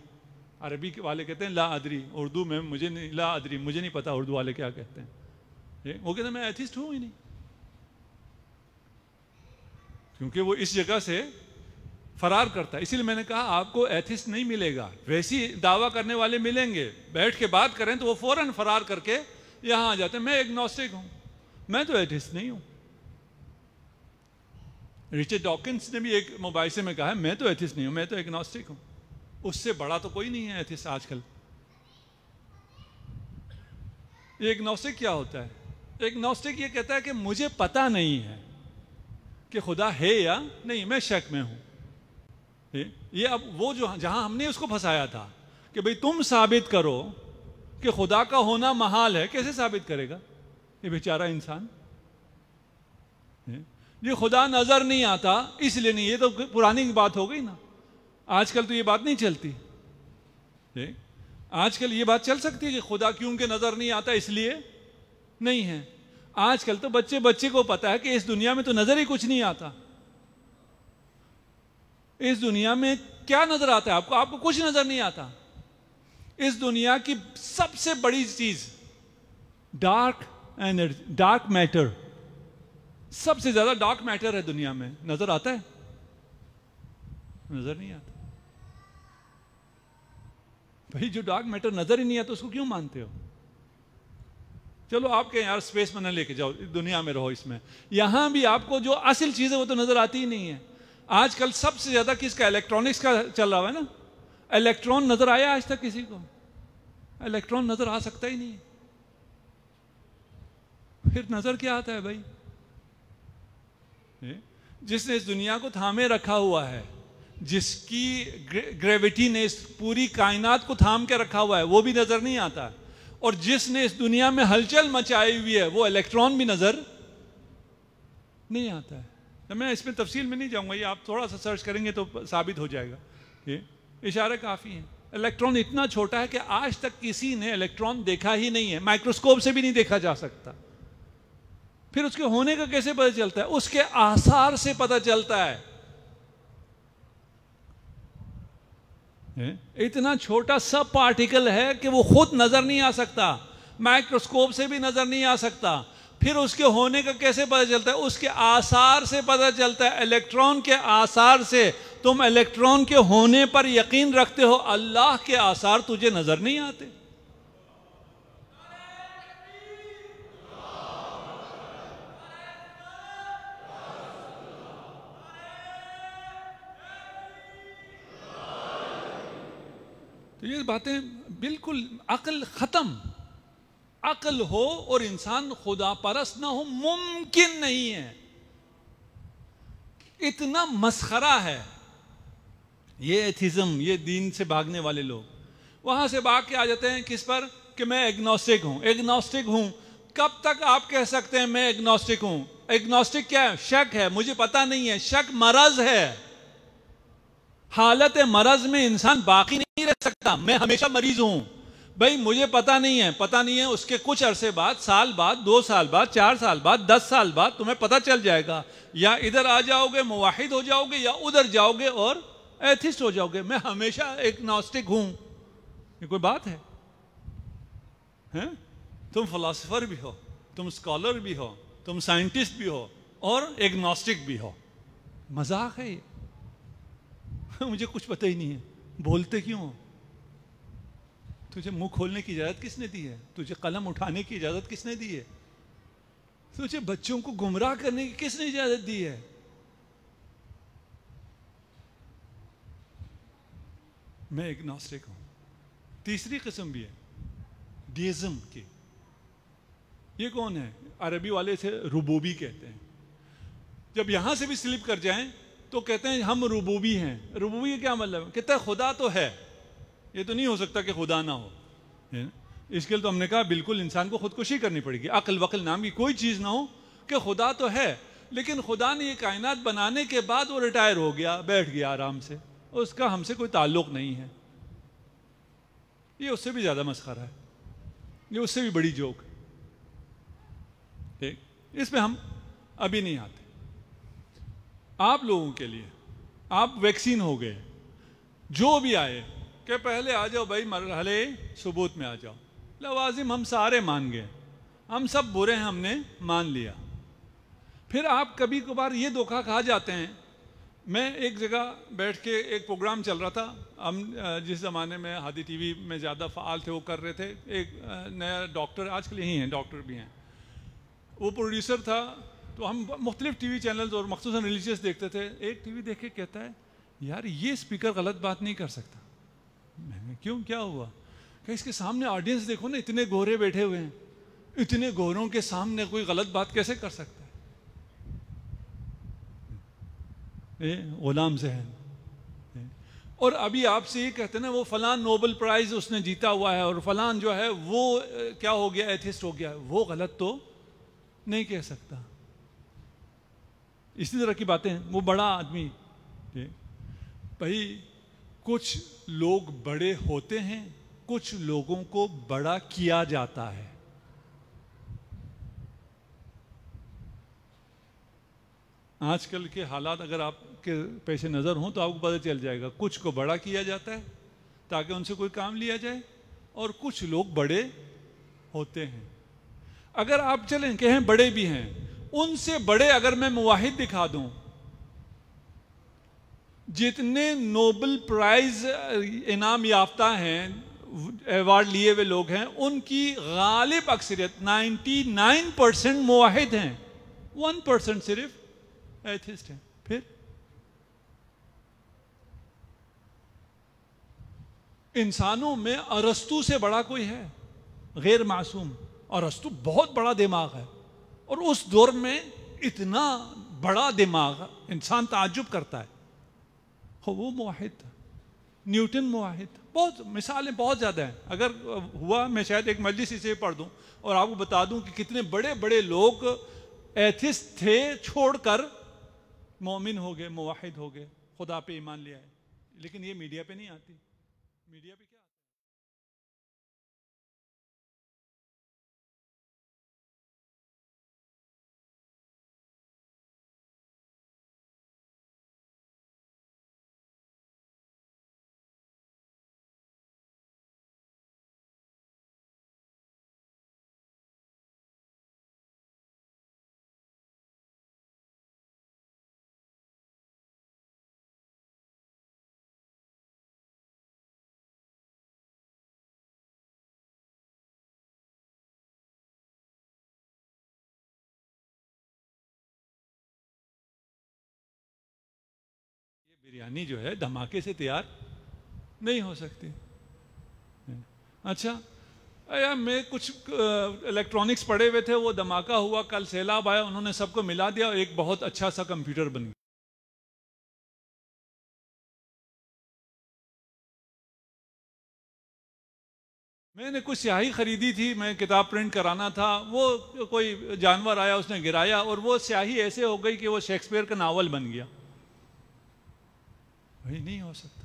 अरबी के वाले कहते हैं ला अदरी उर्दू में मुझे नहीं ला अदरी मुझे नहीं पता उर्दू वाले क्या कहते हैं वो कहते हैं मैं एथिस्ट हूं ही नहीं क्योंकि वो इस जगह से फरार करता है इसीलिए मैंने कहा आपको एथिस्ट नहीं मिलेगा वैसी दावा करने वाले मिलेंगे बैठ के बात करें तो वो फौरन फरार करके यहां आ जाते हैं मैं एग्नोस्टिक हूं मैं तो एथिस्ट नहीं हूं रिचर्ड डॉकिंस ने भी एक मुबासे में कहा है मैं तो एथिस्ट नहीं हूं मैं तो एग्नोस्टिक हूं उससे बड़ा तो कोई नहीं है एथिस्ट आजकल एग्नोस्टिक क्या होता है एग्नोस्टिक ये कहता है कि मुझे पता नहीं है कि खुदा है या नहीं मैं शक में हूं ये अब वो जो जहां हमने उसको फंसाया था कि भाई तुम साबित करो कि खुदा का होना महाल है कैसे साबित करेगा ये बेचारा इंसान ये खुदा नजर नहीं आता इसलिए नहीं ये तो पुरानी बात हो गई ना आजकल तो ये बात नहीं चलती आजकल ये बात चल सकती है कि खुदा क्यों के नजर नहीं आता इसलिए नहीं है आजकल तो बच्चे बच्चे को पता है कि इस दुनिया में तो नजर ही कुछ नहीं आता इस दुनिया में क्या नजर आता है आपको आपको कुछ नजर नहीं आता इस दुनिया की सबसे बड़ी चीज डार्क एनर्जी डार्क मैटर सबसे ज्यादा डार्क मैटर है दुनिया में नजर आता है नजर नहीं आता भाई जो डार्क मैटर नजर ही नहीं आता उसको क्यों मानते हो चलो आपके यार स्पेस में ना लेके जाओ दुनिया में रहो इसमें यहां भी आपको जो असल चीज है वो तो नजर आती ही नहीं है आजकल सबसे ज्यादा किसका इलेक्ट्रॉनिक्स का चल रहा है ना इलेक्ट्रॉन नजर आया आज तक किसी को इलेक्ट्रॉन नजर आ सकता ही नहीं फिर नजर क्या आता है भाई जिसने इस दुनिया को थामे रखा हुआ है जिसकी ग्रेविटी ने इस पूरी कायनात को थाम के रखा हुआ है वो भी नजर नहीं आता और जिसने इस दुनिया में हलचल मचाई हुई है वो इलेक्ट्रॉन भी नजर नहीं आता है तो मैं इसमें तफसील में नहीं जाऊँगा ये आप थोड़ा सा सर्च करेंगे तो साबित हो जाएगा ये इशारा काफ़ी है इलेक्ट्रॉन इतना छोटा है कि आज तक किसी ने इलेक्ट्रॉन देखा ही नहीं है माइक्रोस्कोप से भी नहीं देखा जा सकता फिर उसके होने का कैसे पता चलता है उसके आसार से पता चलता है इतना छोटा सब पार्टिकल है कि वो खुद नजर नहीं आ सकता माइक्रोस्कोप से भी नजर नहीं आ सकता फिर उसके होने का कैसे पता चलता है उसके आसार से पता चलता है इलेक्ट्रॉन के आसार से तुम इलेक्ट्रॉन के होने पर यकीन रखते हो अल्लाह के आसार तुझे नजर नहीं आते तो ये बातें बिल्कुल अकल ख़त्म अकल हो और इंसान खुदा परस ना हो मुमकिन नहीं है इतना मस्खरा है ये एथिज्म ये दीन से भागने वाले लोग वहां से भाग के आ जाते हैं किस पर कि मैं एग्नोस्टिक हूं एग्नोस्टिक हूं कब तक आप कह सकते हैं मैं एग्नोस्टिक हूं एग्नोस्टिक क्या है शक है मुझे पता नहीं है शक मरज है हालत मरज में इंसान बाकी नहीं रह सकता मैं हमेशा मरीज हूं भाई मुझे पता नहीं है पता नहीं है उसके कुछ अरसे बाद साल बाद दो साल बाद चार साल बाद दस साल बाद तुम्हें पता चल जाएगा या इधर आ जाओगे मुवाहिद हो जाओगे या उधर जाओगे और एथिस्ट हो जाओगे मैं हमेशा एक नॉस्टिक हूं ये कोई बात है हैं? तुम फिलासफर भी हो तुम स्कॉलर भी हो तुम साइंटिस्ट भी हो और एक नॉस्टिक भी हो मजाक है ये मुझे कुछ पता ही नहीं है बोलते क्यों हो तुझे मुंह खोलने की इजाज़त किसने दी है तुझे कलम उठाने की इजाज़त किसने दी है तुझे बच्चों को गुमराह करने की किसने इजाज़त दी है मैं एक नास्तिक हूं तीसरी किस्म भी है डिज्म की ये कौन है अरबी वाले से रुबूबी कहते हैं जब यहां से भी स्लिप कर जाएं तो कहते हैं हम रुबूबी हैं रुबूबी क्या मतलब कहता है खुदा तो है ये तो नहीं हो सकता कि खुदा ना हो इसके लिए तो हमने कहा बिल्कुल इंसान को खुदकुशी करनी पड़ेगी अकल वकल नाम की कोई चीज़ ना हो कि खुदा तो है लेकिन खुदा ने ये कायनात बनाने के बाद वो रिटायर हो गया बैठ गया आराम से उसका हमसे कोई ताल्लुक नहीं है ये उससे भी ज़्यादा मस्खरा है ये उससे भी बड़ी जोक है ठीक इसमें हम अभी नहीं आते आप लोगों के लिए आप वैक्सीन हो गए जो भी आए कि पहले आ जाओ भाई मरहले सबूत में आ जाओ लवाजिम हम सारे मान गए हम सब बुरे हैं हमने मान लिया फिर आप कभी कभार ये धोखा खा जाते हैं मैं एक जगह बैठ के एक प्रोग्राम चल रहा था हम जिस ज़माने में हादी टीवी में ज़्यादा फ़ाल थे वो कर रहे थे एक नया डॉक्टर आजकल यही हैं डॉक्टर भी हैं वो प्रोड्यूसर था तो हम मुख्तलिफ टी वी चैनल्स और मखसूस रिलीजियस देखते थे एक टी वी देख के कहता है यार ये स्पीकर गलत बात नहीं कर सकता क्यों क्या हुआ क्या इसके सामने ऑडियंस देखो ना इतने गोरे बैठे हुए हैं इतने गोरों के सामने कोई गलत बात कैसे कर सकता है ए, गुलाम जहन और अभी आपसे ये कहते ना वो फलान नोबल प्राइज उसने जीता हुआ है और फलान जो है वो क्या हो गया एथिस्ट हो गया वो गलत तो नहीं कह सकता इसी तरह की बातें वो बड़ा आदमी भाई कुछ लोग बड़े होते हैं कुछ लोगों को बड़ा किया जाता है आजकल के हालात अगर आपके पैसे नज़र हों तो आपको पता चल जाएगा कुछ को बड़ा किया जाता है ताकि उनसे कोई काम लिया जाए और कुछ लोग बड़े होते हैं अगर आप चलें कहें बड़े भी हैं उनसे बड़े अगर मैं मुवाहिद दिखा दूं जितने नोबल प्राइज इनाम याफ्ता हैं एवार्ड लिए हुए लोग हैं उनकी गालिब अक्सरियत 99 परसेंट मुहिद हैं वन परसेंट सिर्फ एथिस्ट हैं फिर इंसानों में अरस्तु से बड़ा कोई है गैर मासूम अरस्तु बहुत बड़ा दिमाग है और उस दौर में इतना बड़ा दिमाग इंसान ताजुब करता है वो मुहिद था न्यूटन मुहिद बहुत मिसालें बहुत ज़्यादा हैं अगर हुआ मैं शायद एक मजलिस इसे पढ़ दूँ और आपको बता दूँ कि कितने बड़े बड़े लोग एथिस थे छोड़कर मोमिन हो गए मुहिद हो गए खुदा पे ईमान ले आए लेकिन ये मीडिया पे नहीं आती
मीडिया पे बिरयानी जो
है धमाके से तैयार नहीं हो सकती अच्छा यार मैं कुछ इलेक्ट्रॉनिक्स पढ़े हुए थे वो धमाका हुआ कल सैलाब आया उन्होंने सबको मिला दिया और एक बहुत अच्छा सा कंप्यूटर बन गया मैंने कुछ स्याही खरीदी थी मैं किताब प्रिंट कराना था वो कोई जानवर आया उसने गिराया और वो स्याही ऐसे हो गई कि वो शेक्सपियर का नावल बन गया वही नहीं हो सकता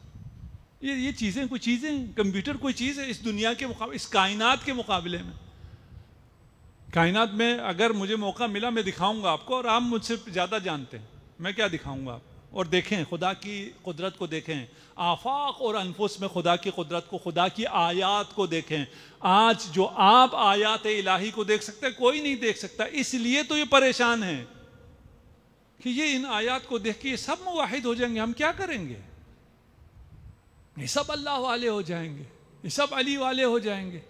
ये ये चीज़ें कोई चीज़ें कंप्यूटर कोई चीज़ है इस दुनिया के मुकाबले इस कायनात के मुकाबले में कायनात में अगर मुझे मौका मिला मैं दिखाऊंगा आपको और आप मुझसे ज़्यादा जानते हैं मैं क्या दिखाऊंगा आप और देखें खुदा की कुदरत को देखें आफाक और अनफुस में खुदा की कुदरत को खुदा की आयात को देखें आज जो आप आयात इलाही को देख सकते हैं कोई नहीं देख सकता इसलिए तो ये परेशान है कि ये इन आयात को देख के ये सब मुहिद हो जाएंगे हम क्या करेंगे ये सब अल्लाह वाले हो जाएंगे ये सब अली वाले हो जाएंगे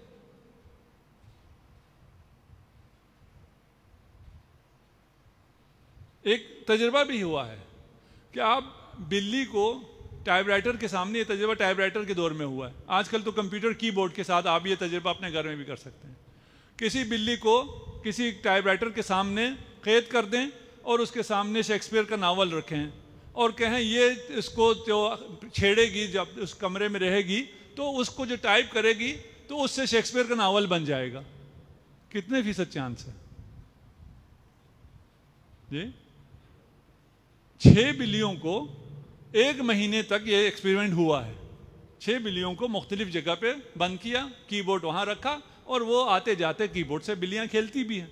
एक तजर्बा भी हुआ है कि आप बिल्ली को टाइपराइटर के सामने ये तजर्बा टाइपराइटर के दौर में हुआ है आजकल तो कंप्यूटर कीबोर्ड के साथ आप ये तजर्बा अपने घर में भी कर सकते हैं किसी बिल्ली को किसी टाइपराइटर के सामने कैद कर दें और उसके सामने शेक्सपियर का नावल रखें और कहें ये इसको जो छेड़ेगी जब उस कमरे में रहेगी तो उसको जो टाइप करेगी तो उससे शेक्सपियर का नावल बन जाएगा कितने फीसद चांस है जी छह बिल्लियों को एक महीने तक ये एक्सपेरिमेंट हुआ है छः बिल्लियों को मुख्तलिफ जगह पे बंद किया कीबोर्ड वहाँ रखा और वो आते जाते कीबोर्ड से बिल्लियाँ खेलती भी हैं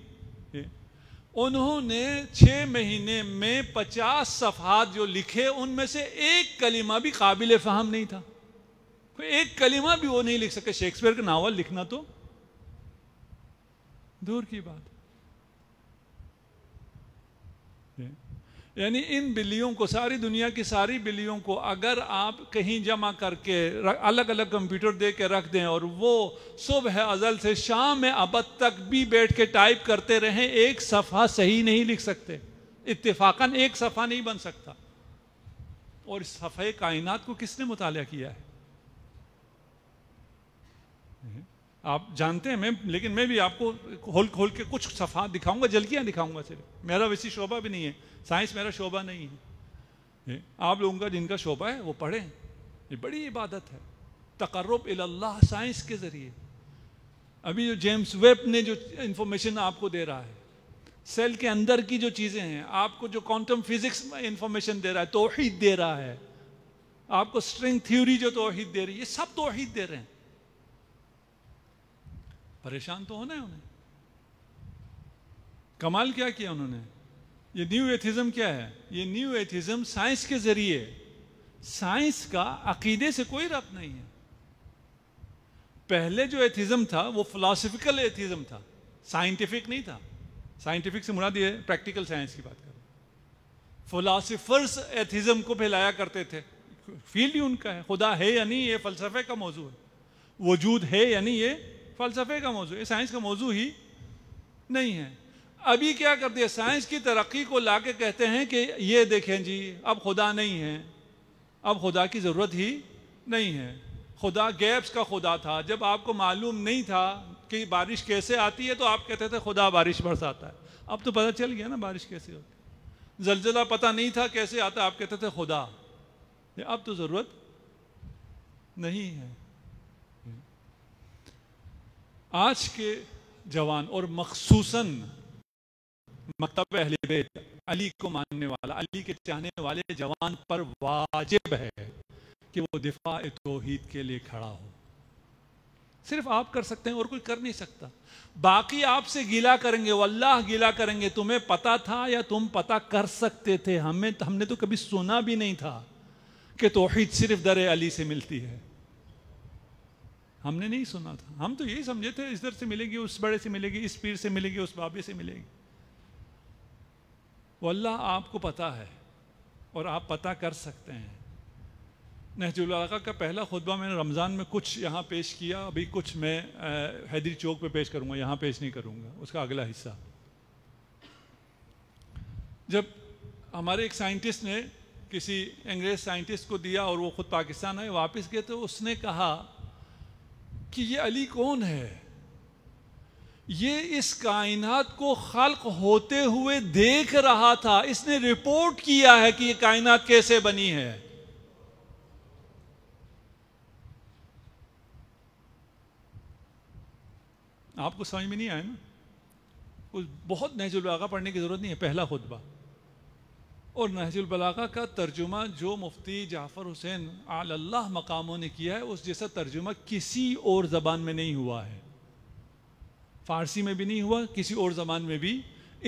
उन्होंने छः महीने में पचास सफात जो लिखे उनमें से एक कलीमा भी काबिल फ़हम नहीं था कोई एक कलीमा भी वो नहीं लिख सके शेक्सपियर का नावल लिखना तो दूर की बात यानी इन बिल्लियों को सारी दुनिया की सारी बिल्लियों को अगर आप कहीं जमा करके अलग अलग कंप्यूटर दे के रख दें और वो सुबह अजल से शाम में अब तक भी बैठ के टाइप करते रहें एक सफ़ा सही नहीं लिख सकते इतफाकन एक सफ़ा नहीं बन सकता और इस सफ़े कायनात को किसने मुताल किया है आप जानते हैं मैं लेकिन मैं भी आपको खोल खोल के कुछ सफा दिखाऊंगा जलकियाँ दिखाऊंगा सिर्फ मेरा वैसी शोभा भी नहीं है साइंस मेरा शोभा नहीं है आप लोगों का जिनका शोभा है वो पढ़ें ये बड़ी इबादत है तकर्रब इल्लाह साइंस के ज़रिए अभी जो जेम्स वेब ने जो इन्फॉर्मेशन आपको दे रहा है सेल के अंदर की जो चीज़ें हैं आपको जो क्वांटम फिजिक्स में इंफॉर्मेशन दे रहा है तोहहीद दे रहा है आपको स्ट्रिंग थ्योरी जो तोहहीद दे रही है ये सब तोहहीद दे रहे हैं परेशान तो होना है उन्हें कमाल क्या किया उन्होंने ये न्यू एथिज्म क्या है ये न्यू एथिज्म साइंस के जरिए साइंस का अकीदे से कोई रब नहीं है पहले जो एथिज्म था वो फिलोसफिकल एथिज्म था साइंटिफिक नहीं था साइंटिफिक से मुराद ये प्रैक्टिकल साइंस की बात कर फिलोसफर्स एथिज्म को फैलाया करते थे फील्ड ही उनका है खुदा है या नहीं ये फलसफे का मौजू है वजूद है या नहीं ये फ़लसफ़े का मौजू है साइंस का मौजू ही नहीं है अभी क्या कर दिया साइंस की तरक्की को ला के कहते हैं कि ये देखें जी अब खुदा नहीं है अब खुदा की ज़रूरत ही नहीं है खुदा गैप्स का खुदा था जब आपको मालूम नहीं था कि बारिश कैसे आती है तो आप कहते थे खुदा बारिश बरसाता है अब तो पता चल गया ना बारिश कैसे होती है जलजला पता नहीं था कैसे आता आप कहते थे खुदा अब तो ज़रूरत नहीं है आज के जवान और मखसूस मकतब अहल अली को मानने वाला अली के चाहने वाले जवान पर वाजिब है कि वो दिफा तोहहीद के लिए खड़ा हो सिर्फ आप कर सकते हैं और कोई कर नहीं सकता बाकी आपसे गीला करेंगे वो अल्लाह गीला करेंगे तुम्हें पता था या तुम पता कर सकते थे हमें हमने तो कभी सुना भी नहीं था कि तोहहीद सिर्फ दर अली से मिलती है हमने नहीं सुना था हम तो यही समझे थे इधर से मिलेगी उस बड़े से मिलेगी इस पीर से मिलेगी उस बाबे से मिलेगी वो अल्लाह आपको पता है और आप पता कर सकते हैं नहजुल्लाका का पहला खुतबा मैंने रमज़ान में कुछ यहाँ पेश किया अभी कुछ मैं हैदरी चौक पे पेश करूँगा यहाँ पेश नहीं करूँगा उसका अगला हिस्सा जब हमारे एक साइंटिस्ट ने किसी अंग्रेज़ साइंटिस्ट को दिया और वो ख़ुद पाकिस्तान आए वापस गए तो उसने कहा कि ये अली कौन है ये इस कायनात को खल्क होते हुए देख रहा था इसने रिपोर्ट किया है कि ये कायनात कैसे बनी है आपको समझ में नहीं आया ना कुछ बहुत नहजुल पढ़ने की जरूरत नहीं है पहला खुतबा और नहजुलबलागा का तर्जुमा जो मुफ्ती जाफ़र हुसैन आल्ला मकामों ने किया है उस जैसा तर्जुमा किसी और ज़बान में नहीं हुआ है फ़ारसी में भी नहीं हुआ किसी और ज़बान में भी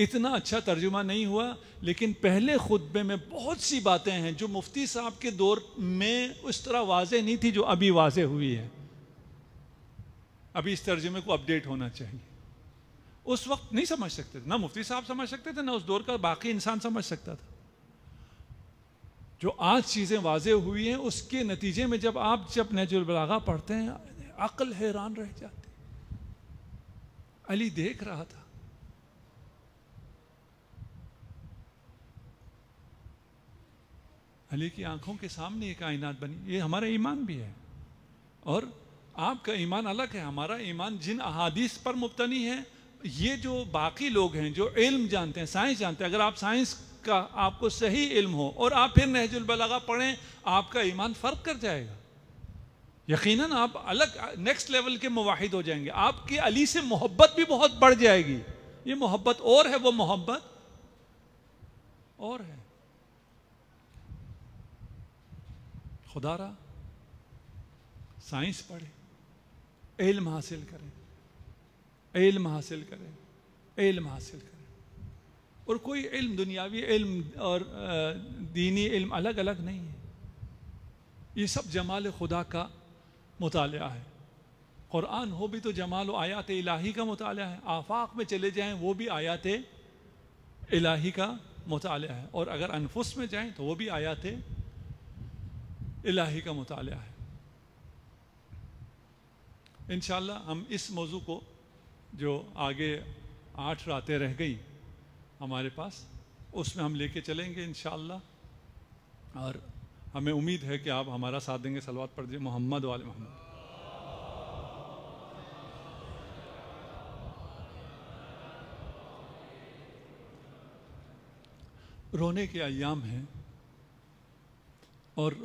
इतना अच्छा तर्जुमा नहीं हुआ लेकिन पहले खुतबे में बहुत सी बातें हैं जो मुफ्ती साहब के दौर में उस तरह वाज नहीं थी जो अभी वाज हुई है अभी इस तर्जुमे को अपडेट होना चाहिए उस वक्त नहीं समझ सकते ना मुफ्ती साहब समझ सकते थे ना उस दौर का बाकी इंसान समझ सकता था जो आज चीज़ें वाज हुई हैं उसके नतीजे में जब आप जब नजुलबलागा पढ़ते हैं अकल हैरान रह जाती अली देख रहा था अली की आंखों के सामने एक कायनात बनी ये हमारा ईमान भी है और आपका ईमान अलग है हमारा ईमान जिन अहादीस पर मुबतनी है ये जो बाकी लोग हैं जो इल्म जानते हैं साइंस जानते हैं अगर आप साइंस का आपको सही इल्म हो और आप फिर नहजुलबलगा पढ़ें आपका ईमान फ़र्क कर जाएगा यकीनन आप अलग नेक्स्ट लेवल के मुवाहिद हो जाएंगे आपकी अली से मोहब्बत भी बहुत बढ़ जाएगी ये मोहब्बत और है वो मोहब्बत और है खुदारा साइंस पढ़े इल्म हासिल करें इल्म हासिल करें इल्म हासिल करें और कोई इल्म दुनियावी इल्म और दीनी इल्म अलग अलग नहीं है ये सब जमाल खुदा का मताल है क़ुरान हो भी तो जमाल आयात इलाही का मताल है आफाक में चले जाएँ वो भी आयात इलाही का मताल है और अगर अनफुस में जाएँ तो वो भी आयात इलाही का मताल है इन हम इस मौजू को जो आगे आठ रातें रह गई हमारे पास उसमें हम लेके चलेंगे इन और हमें उम्मीद है कि आप हमारा साथ देंगे सलवात पढ़ दिए मोहम्मद वाले मोहम्मद रोने के अयाम हैं और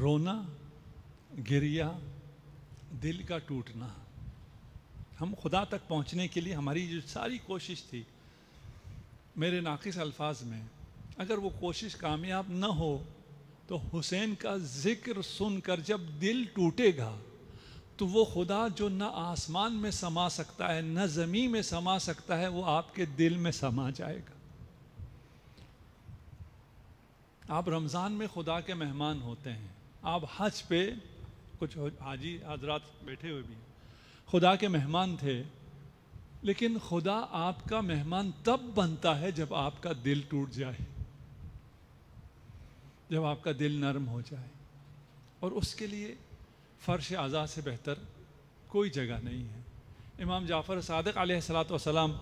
रोना गिरिया दिल का टूटना हम खुदा तक पहुंचने के लिए हमारी जो सारी कोशिश थी मेरे नाक़ अल्फाज में अगर वो कोशिश कामयाब न हो तो हुसैन का ज़िक्र सुनकर जब दिल टूटेगा तो वो खुदा जो न आसमान में समा सकता है न ज़मीन में समा सकता है वो आपके दिल में समा जाएगा आप रमज़ान में खुदा के मेहमान होते हैं आप हज पे कुछ हाजी हजरात बैठे हुए भी हैं खुदा के मेहमान थे लेकिन खुदा आपका मेहमान तब बनता है जब आपका दिल टूट जाए जब आपका दिल नरम हो जाए और उसके लिए फ़र्श आज़ा से बेहतर कोई जगह नहीं है इमाम जाफ़र सदक सलाम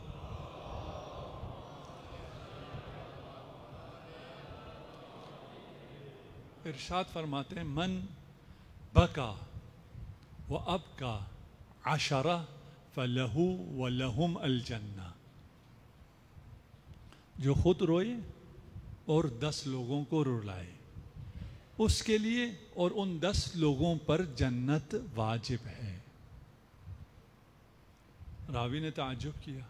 इरशाद फरमाते हैं मन बका व अब का आशारा फ़लहू व लहम अलजन्ना जो ख़ुद रोए और दस लोगों को रुलाए उसके लिए और उन दस लोगों पर जन्नत वाजिब है रावी ने ताजुब किया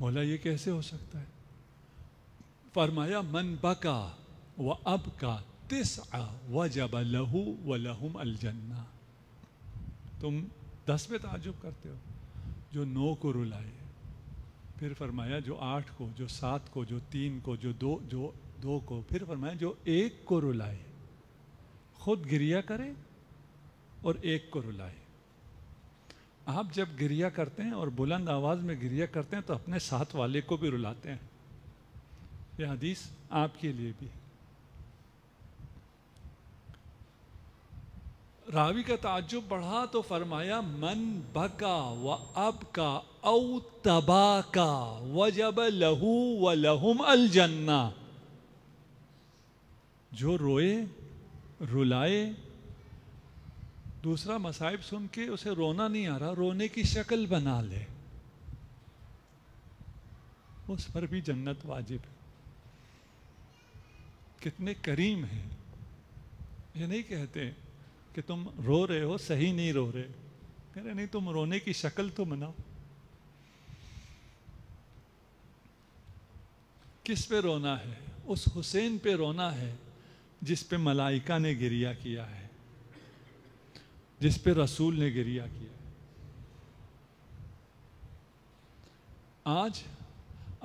बोला ये कैसे हो सकता है फरमाया मन बका व अब का तिस व जब लहू व लहम अलजन्ना तुम दस में ताजुब करते हो जो नौ को रुलाए फिर फरमाया जो आठ को जो सात को जो तीन को जो दो जो दो को फिर फरमाया जो एक को रुलाए खुद गिरिया करे और एक को रुलाए आप जब गिरिया करते हैं और बुलंद आवाज़ में गिरिया करते हैं तो अपने साथ वाले को भी रुलाते हैं यह हदीस आपके लिए भी है रावी का ताजुब बढ़ा तो फरमाया मन बका व अब का औ तबा का व जब लहू व लहुम अल जन्ना जो रोए रुलाए दूसरा मसाइब सुन के उसे रोना नहीं आ रहा रोने की शक्ल बना ले उस पर भी जन्नत वाजिब है कितने करीम हैं ये नहीं कहते कि तुम रो रहे हो सही नहीं रो रहे कह रहे नहीं तुम रोने की शक्ल तो बनाओ किस पे रोना है उस हुसैन पे रोना है जिस पे मलाइका ने गिरिया किया है जिस पे रसूल ने गिरिया किया है आज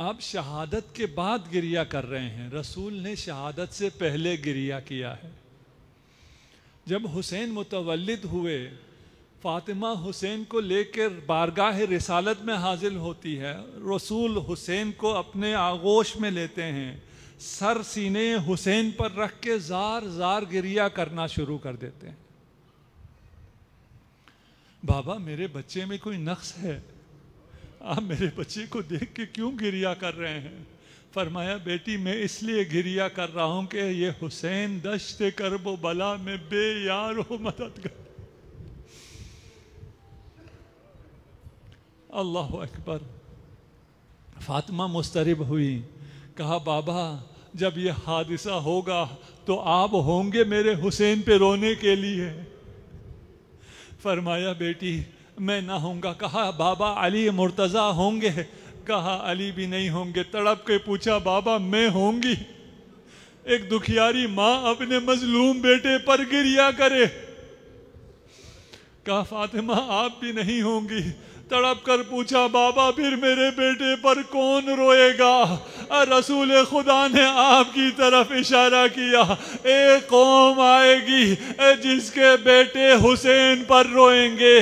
आप शहादत के बाद गिरिया कर रहे हैं रसूल ने शहादत से पहले गिरिया किया है जब हुसैन मुतवलद हुए फातिमा हुसैन को लेकर बारगाह रिसालत में हाजिर होती है रसूल हुसैन को अपने आगोश में लेते हैं सर सीने हुसैन पर रख के जार जार गिरिया करना शुरू कर देते हैं बाबा मेरे बच्चे में कोई नक्स है आप मेरे बच्चे को देख के
क्यों गिरिया कर रहे हैं फरमाया बेटी मैं इसलिए घिरिया कर रहा हूँ कि ये हुसैन दश्त करबो बला में बे यार हो मदद कर अल्लाह अकबर
फातिमा मुस्तरब हुई कहा बाबा जब ये हादसा होगा
तो आप होंगे मेरे हुसैन पे रोने के लिए फरमाया बेटी मैं ना होंगे कहा बाबा अली मुर्तज़ा होंगे कहा अली भी नहीं होंगे तड़प के पूछा बाबा मैं होंगी एक दुखियारी माँ अपने मजलूम बेटे पर गिरिया करे कहा फातिमा आप भी नहीं होंगी तड़प कर पूछा बाबा फिर मेरे बेटे पर कौन रोएगा रसूल खुदा ने आपकी तरफ इशारा किया एक कौम आएगी जिसके बेटे हुसैन पर रोएंगे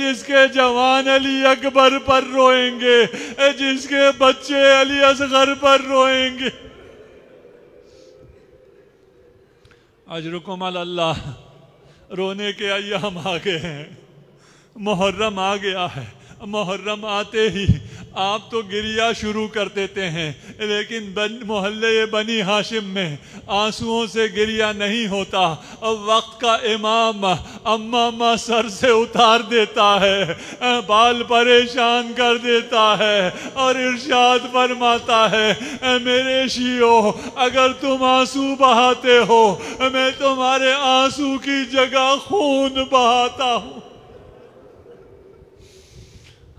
जिसके जवान अली अकबर पर रोएंगे जिसके बच्चे अली असगर पर रोएंगे अजरकुम अल्लाह रोने के अयाम आ गए हैं मुहर्रम आ गया है मुहर्रम आते ही आप तो गिरिया शुरू कर देते हैं लेकिन बन मोहल्ले बनी हाशिम में आंसुओं से गिरिया नहीं होता अब वक्त का इमाम अम्मा सर से उतार देता है बाल परेशान कर देता है और इर्शाद फरमाता है मेरे शियो अगर तुम आंसू बहाते हो मैं तुम्हारे आंसू की जगह खून बहाता हूँ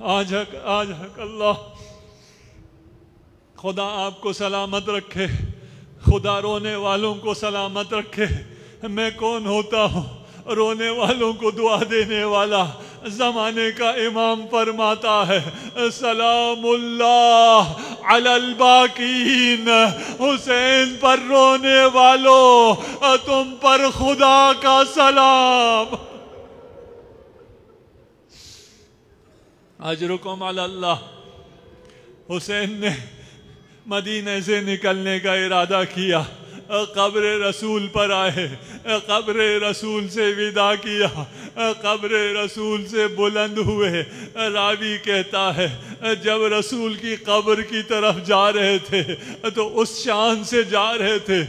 आज हक आज हक अल्लाह खुदा आपको सलामत रखे खुदा रोने वालों को सलामत रखे मैं कौन होता हूँ रोने वालों को दुआ देने वाला जमाने का इमाम फरमाता है सलामुल्लाबाकीन हुसैन पर रोने वालों तुम पर खुदा का सलाम अजरकम अल्लाह हुसैन ने मदीने से निकलने का इरादा किया कब्र रसूल पर आए कब्र रसूल से विदा किया कब्र रसूल से बुलंद हुए रावी कहता है जब रसूल की कब्र की तरफ जा रहे थे तो उस शान से जा रहे थे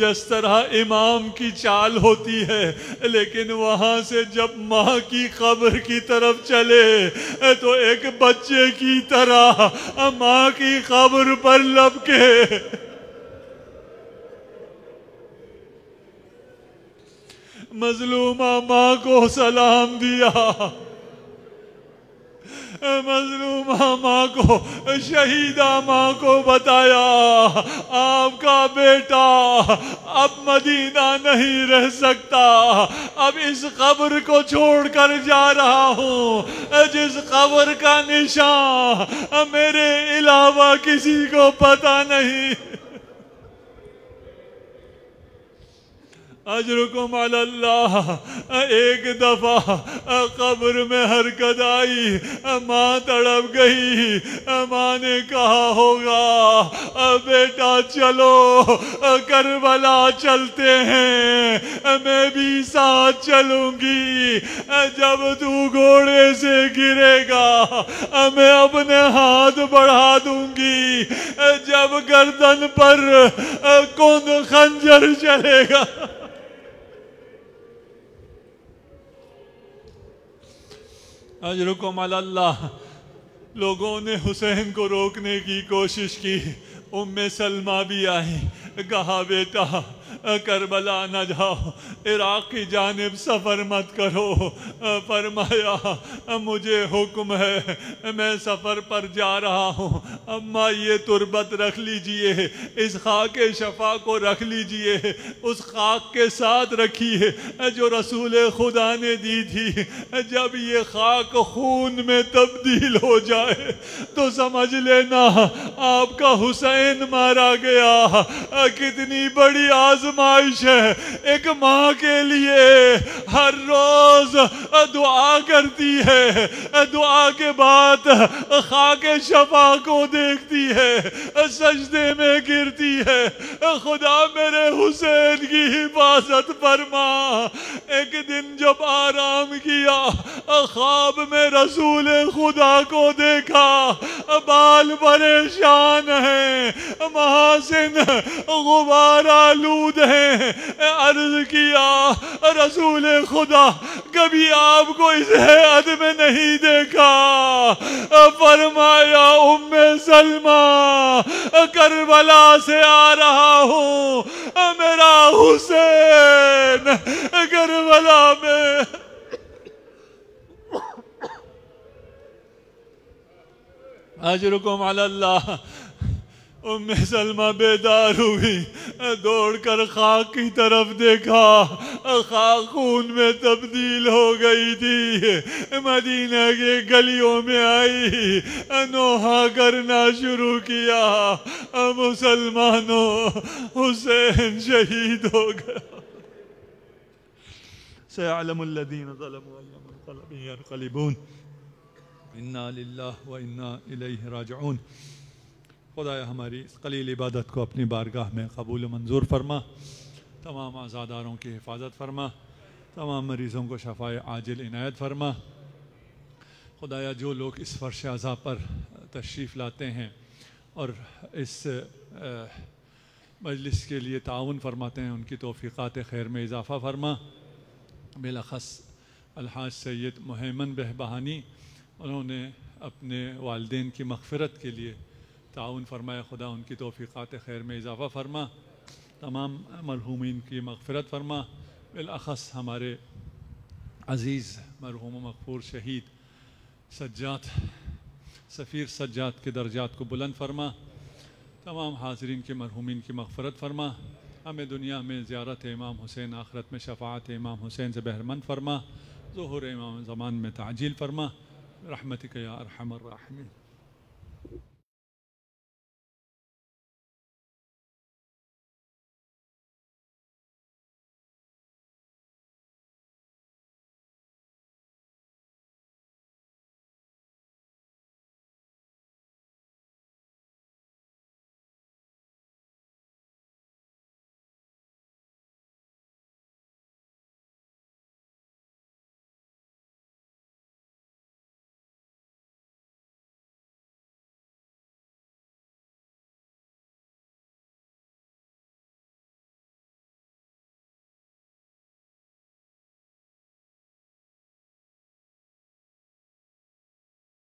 जिस तरह इमाम की चाल होती है लेकिन वहाँ से जब माँ की कब्र की तरफ चले तो एक बच्चे की तरह माँ की कब्र पर लपके मजलूमा माँ को सलाम दिया मजलूमा माँ को शहीदा माँ को बताया आपका बेटा अब मदीना नहीं रह सकता अब इस कब्र को छोड़कर जा रहा हूँ जिस कब्र का निशान मेरे अलावा किसी को पता नहीं अजरकुम अल्लाह एक दफ़ा कब्र में हरकत आई माँ तड़प गई माँ ने कहा होगा बेटा चलो करबला चलते हैं मैं भी साथ चलूंगी जब तू घोड़े से गिरेगा मैं अपने हाथ बढ़ा दूंगी जब गर्दन पर कौन खंजर चलेगा अजरकुम अल्लाह लोगों ने हुसैन को रोकने की कोशिश की उम सलमा भी आई कहा बेटा करबला न जाओ इराक़ की जानब सफ़र मत करो फरमाया मुझे हुक्म है मैं सफ़र पर जा रहा हूँ अम्मा ये तुरबत रख लीजिए इस खाक शफा को रख लीजिए उस खाक के साथ रखिए जो रसूल खुदा ने दी थी जब ये खाक खून में तब्दील हो जाए तो समझ लेना आपका हुसैन मारा गया कितनी बड़ी आजम फरमाइश है एक माँ के लिए हर रोज दुआ करती है दुआ के बाद खाके शफा को देखती है सजदे में गिरती है खुदा मेरे हुसैन की हिफाजत फरमा एक दिन जब आराम किया ख्वाब में रसूल खुदा को देखा बाल परेशान है महासिन गुबारा लूद रहे हैं अर्ज किया रसूल खुदा कभी आपको इस हयात में नहीं देखा फरमाया उम्म सलमा करबला से आ रहा हूँ मेरा हुसैन करबला में अजरकुम अल्लाह उम्म सलमा बेदार हुई दौड़कर खाक की तरफ देखा खाक खून में तब्दील हो गई थी मदीना के गलियों में आई नोहा करना शुरू किया मुसलमानों हुसैन शहीद हो गया सैलमदीन इन्ना इन्ना इलेह खुदा हमारी इस कलील इबादत
को अपनी बारगाह में कबूल मंजूर फरमा तमाम आज़ादारों की हिफाजत फरमा तमाम मरीज़ों को शफाए आजिल इनायत फरमा खुदाया जो लोग इस फर्श अज़ा पर तशरीफ़ लाते हैं और इस मजलिस के लिए ताउन फरमाते हैं उनकी तोफ़ीक़ात खैर में इजाफ़ा फरमा बिलखस अलहाज सैद मुहैमन बहबहानी उन्होंने अपने वालदेन की मगफ़रत के लिए ताउन फरमाए खुदा उनकी तोफ़ीक़ात खैर में इजाफ़ा फरमा तमाम मरहूमिन की मगफरत फरमा बिलखस हमारे अज़ीज़ मरहूम मकफूर शहीद सज्जात सफ़ीर सज्जात के दर्जात को बुलंद फरमा तमाम हाजरीन के मरहूमिन की मगफरत फरमा हमें दुनिया में ज़्यारत इमाम हुसैन आखरत में शफात इमाम हुसैन से बहरमंद फरमा जहर इमाम ज़मान में ताजील फरमा रहमत या अरहमर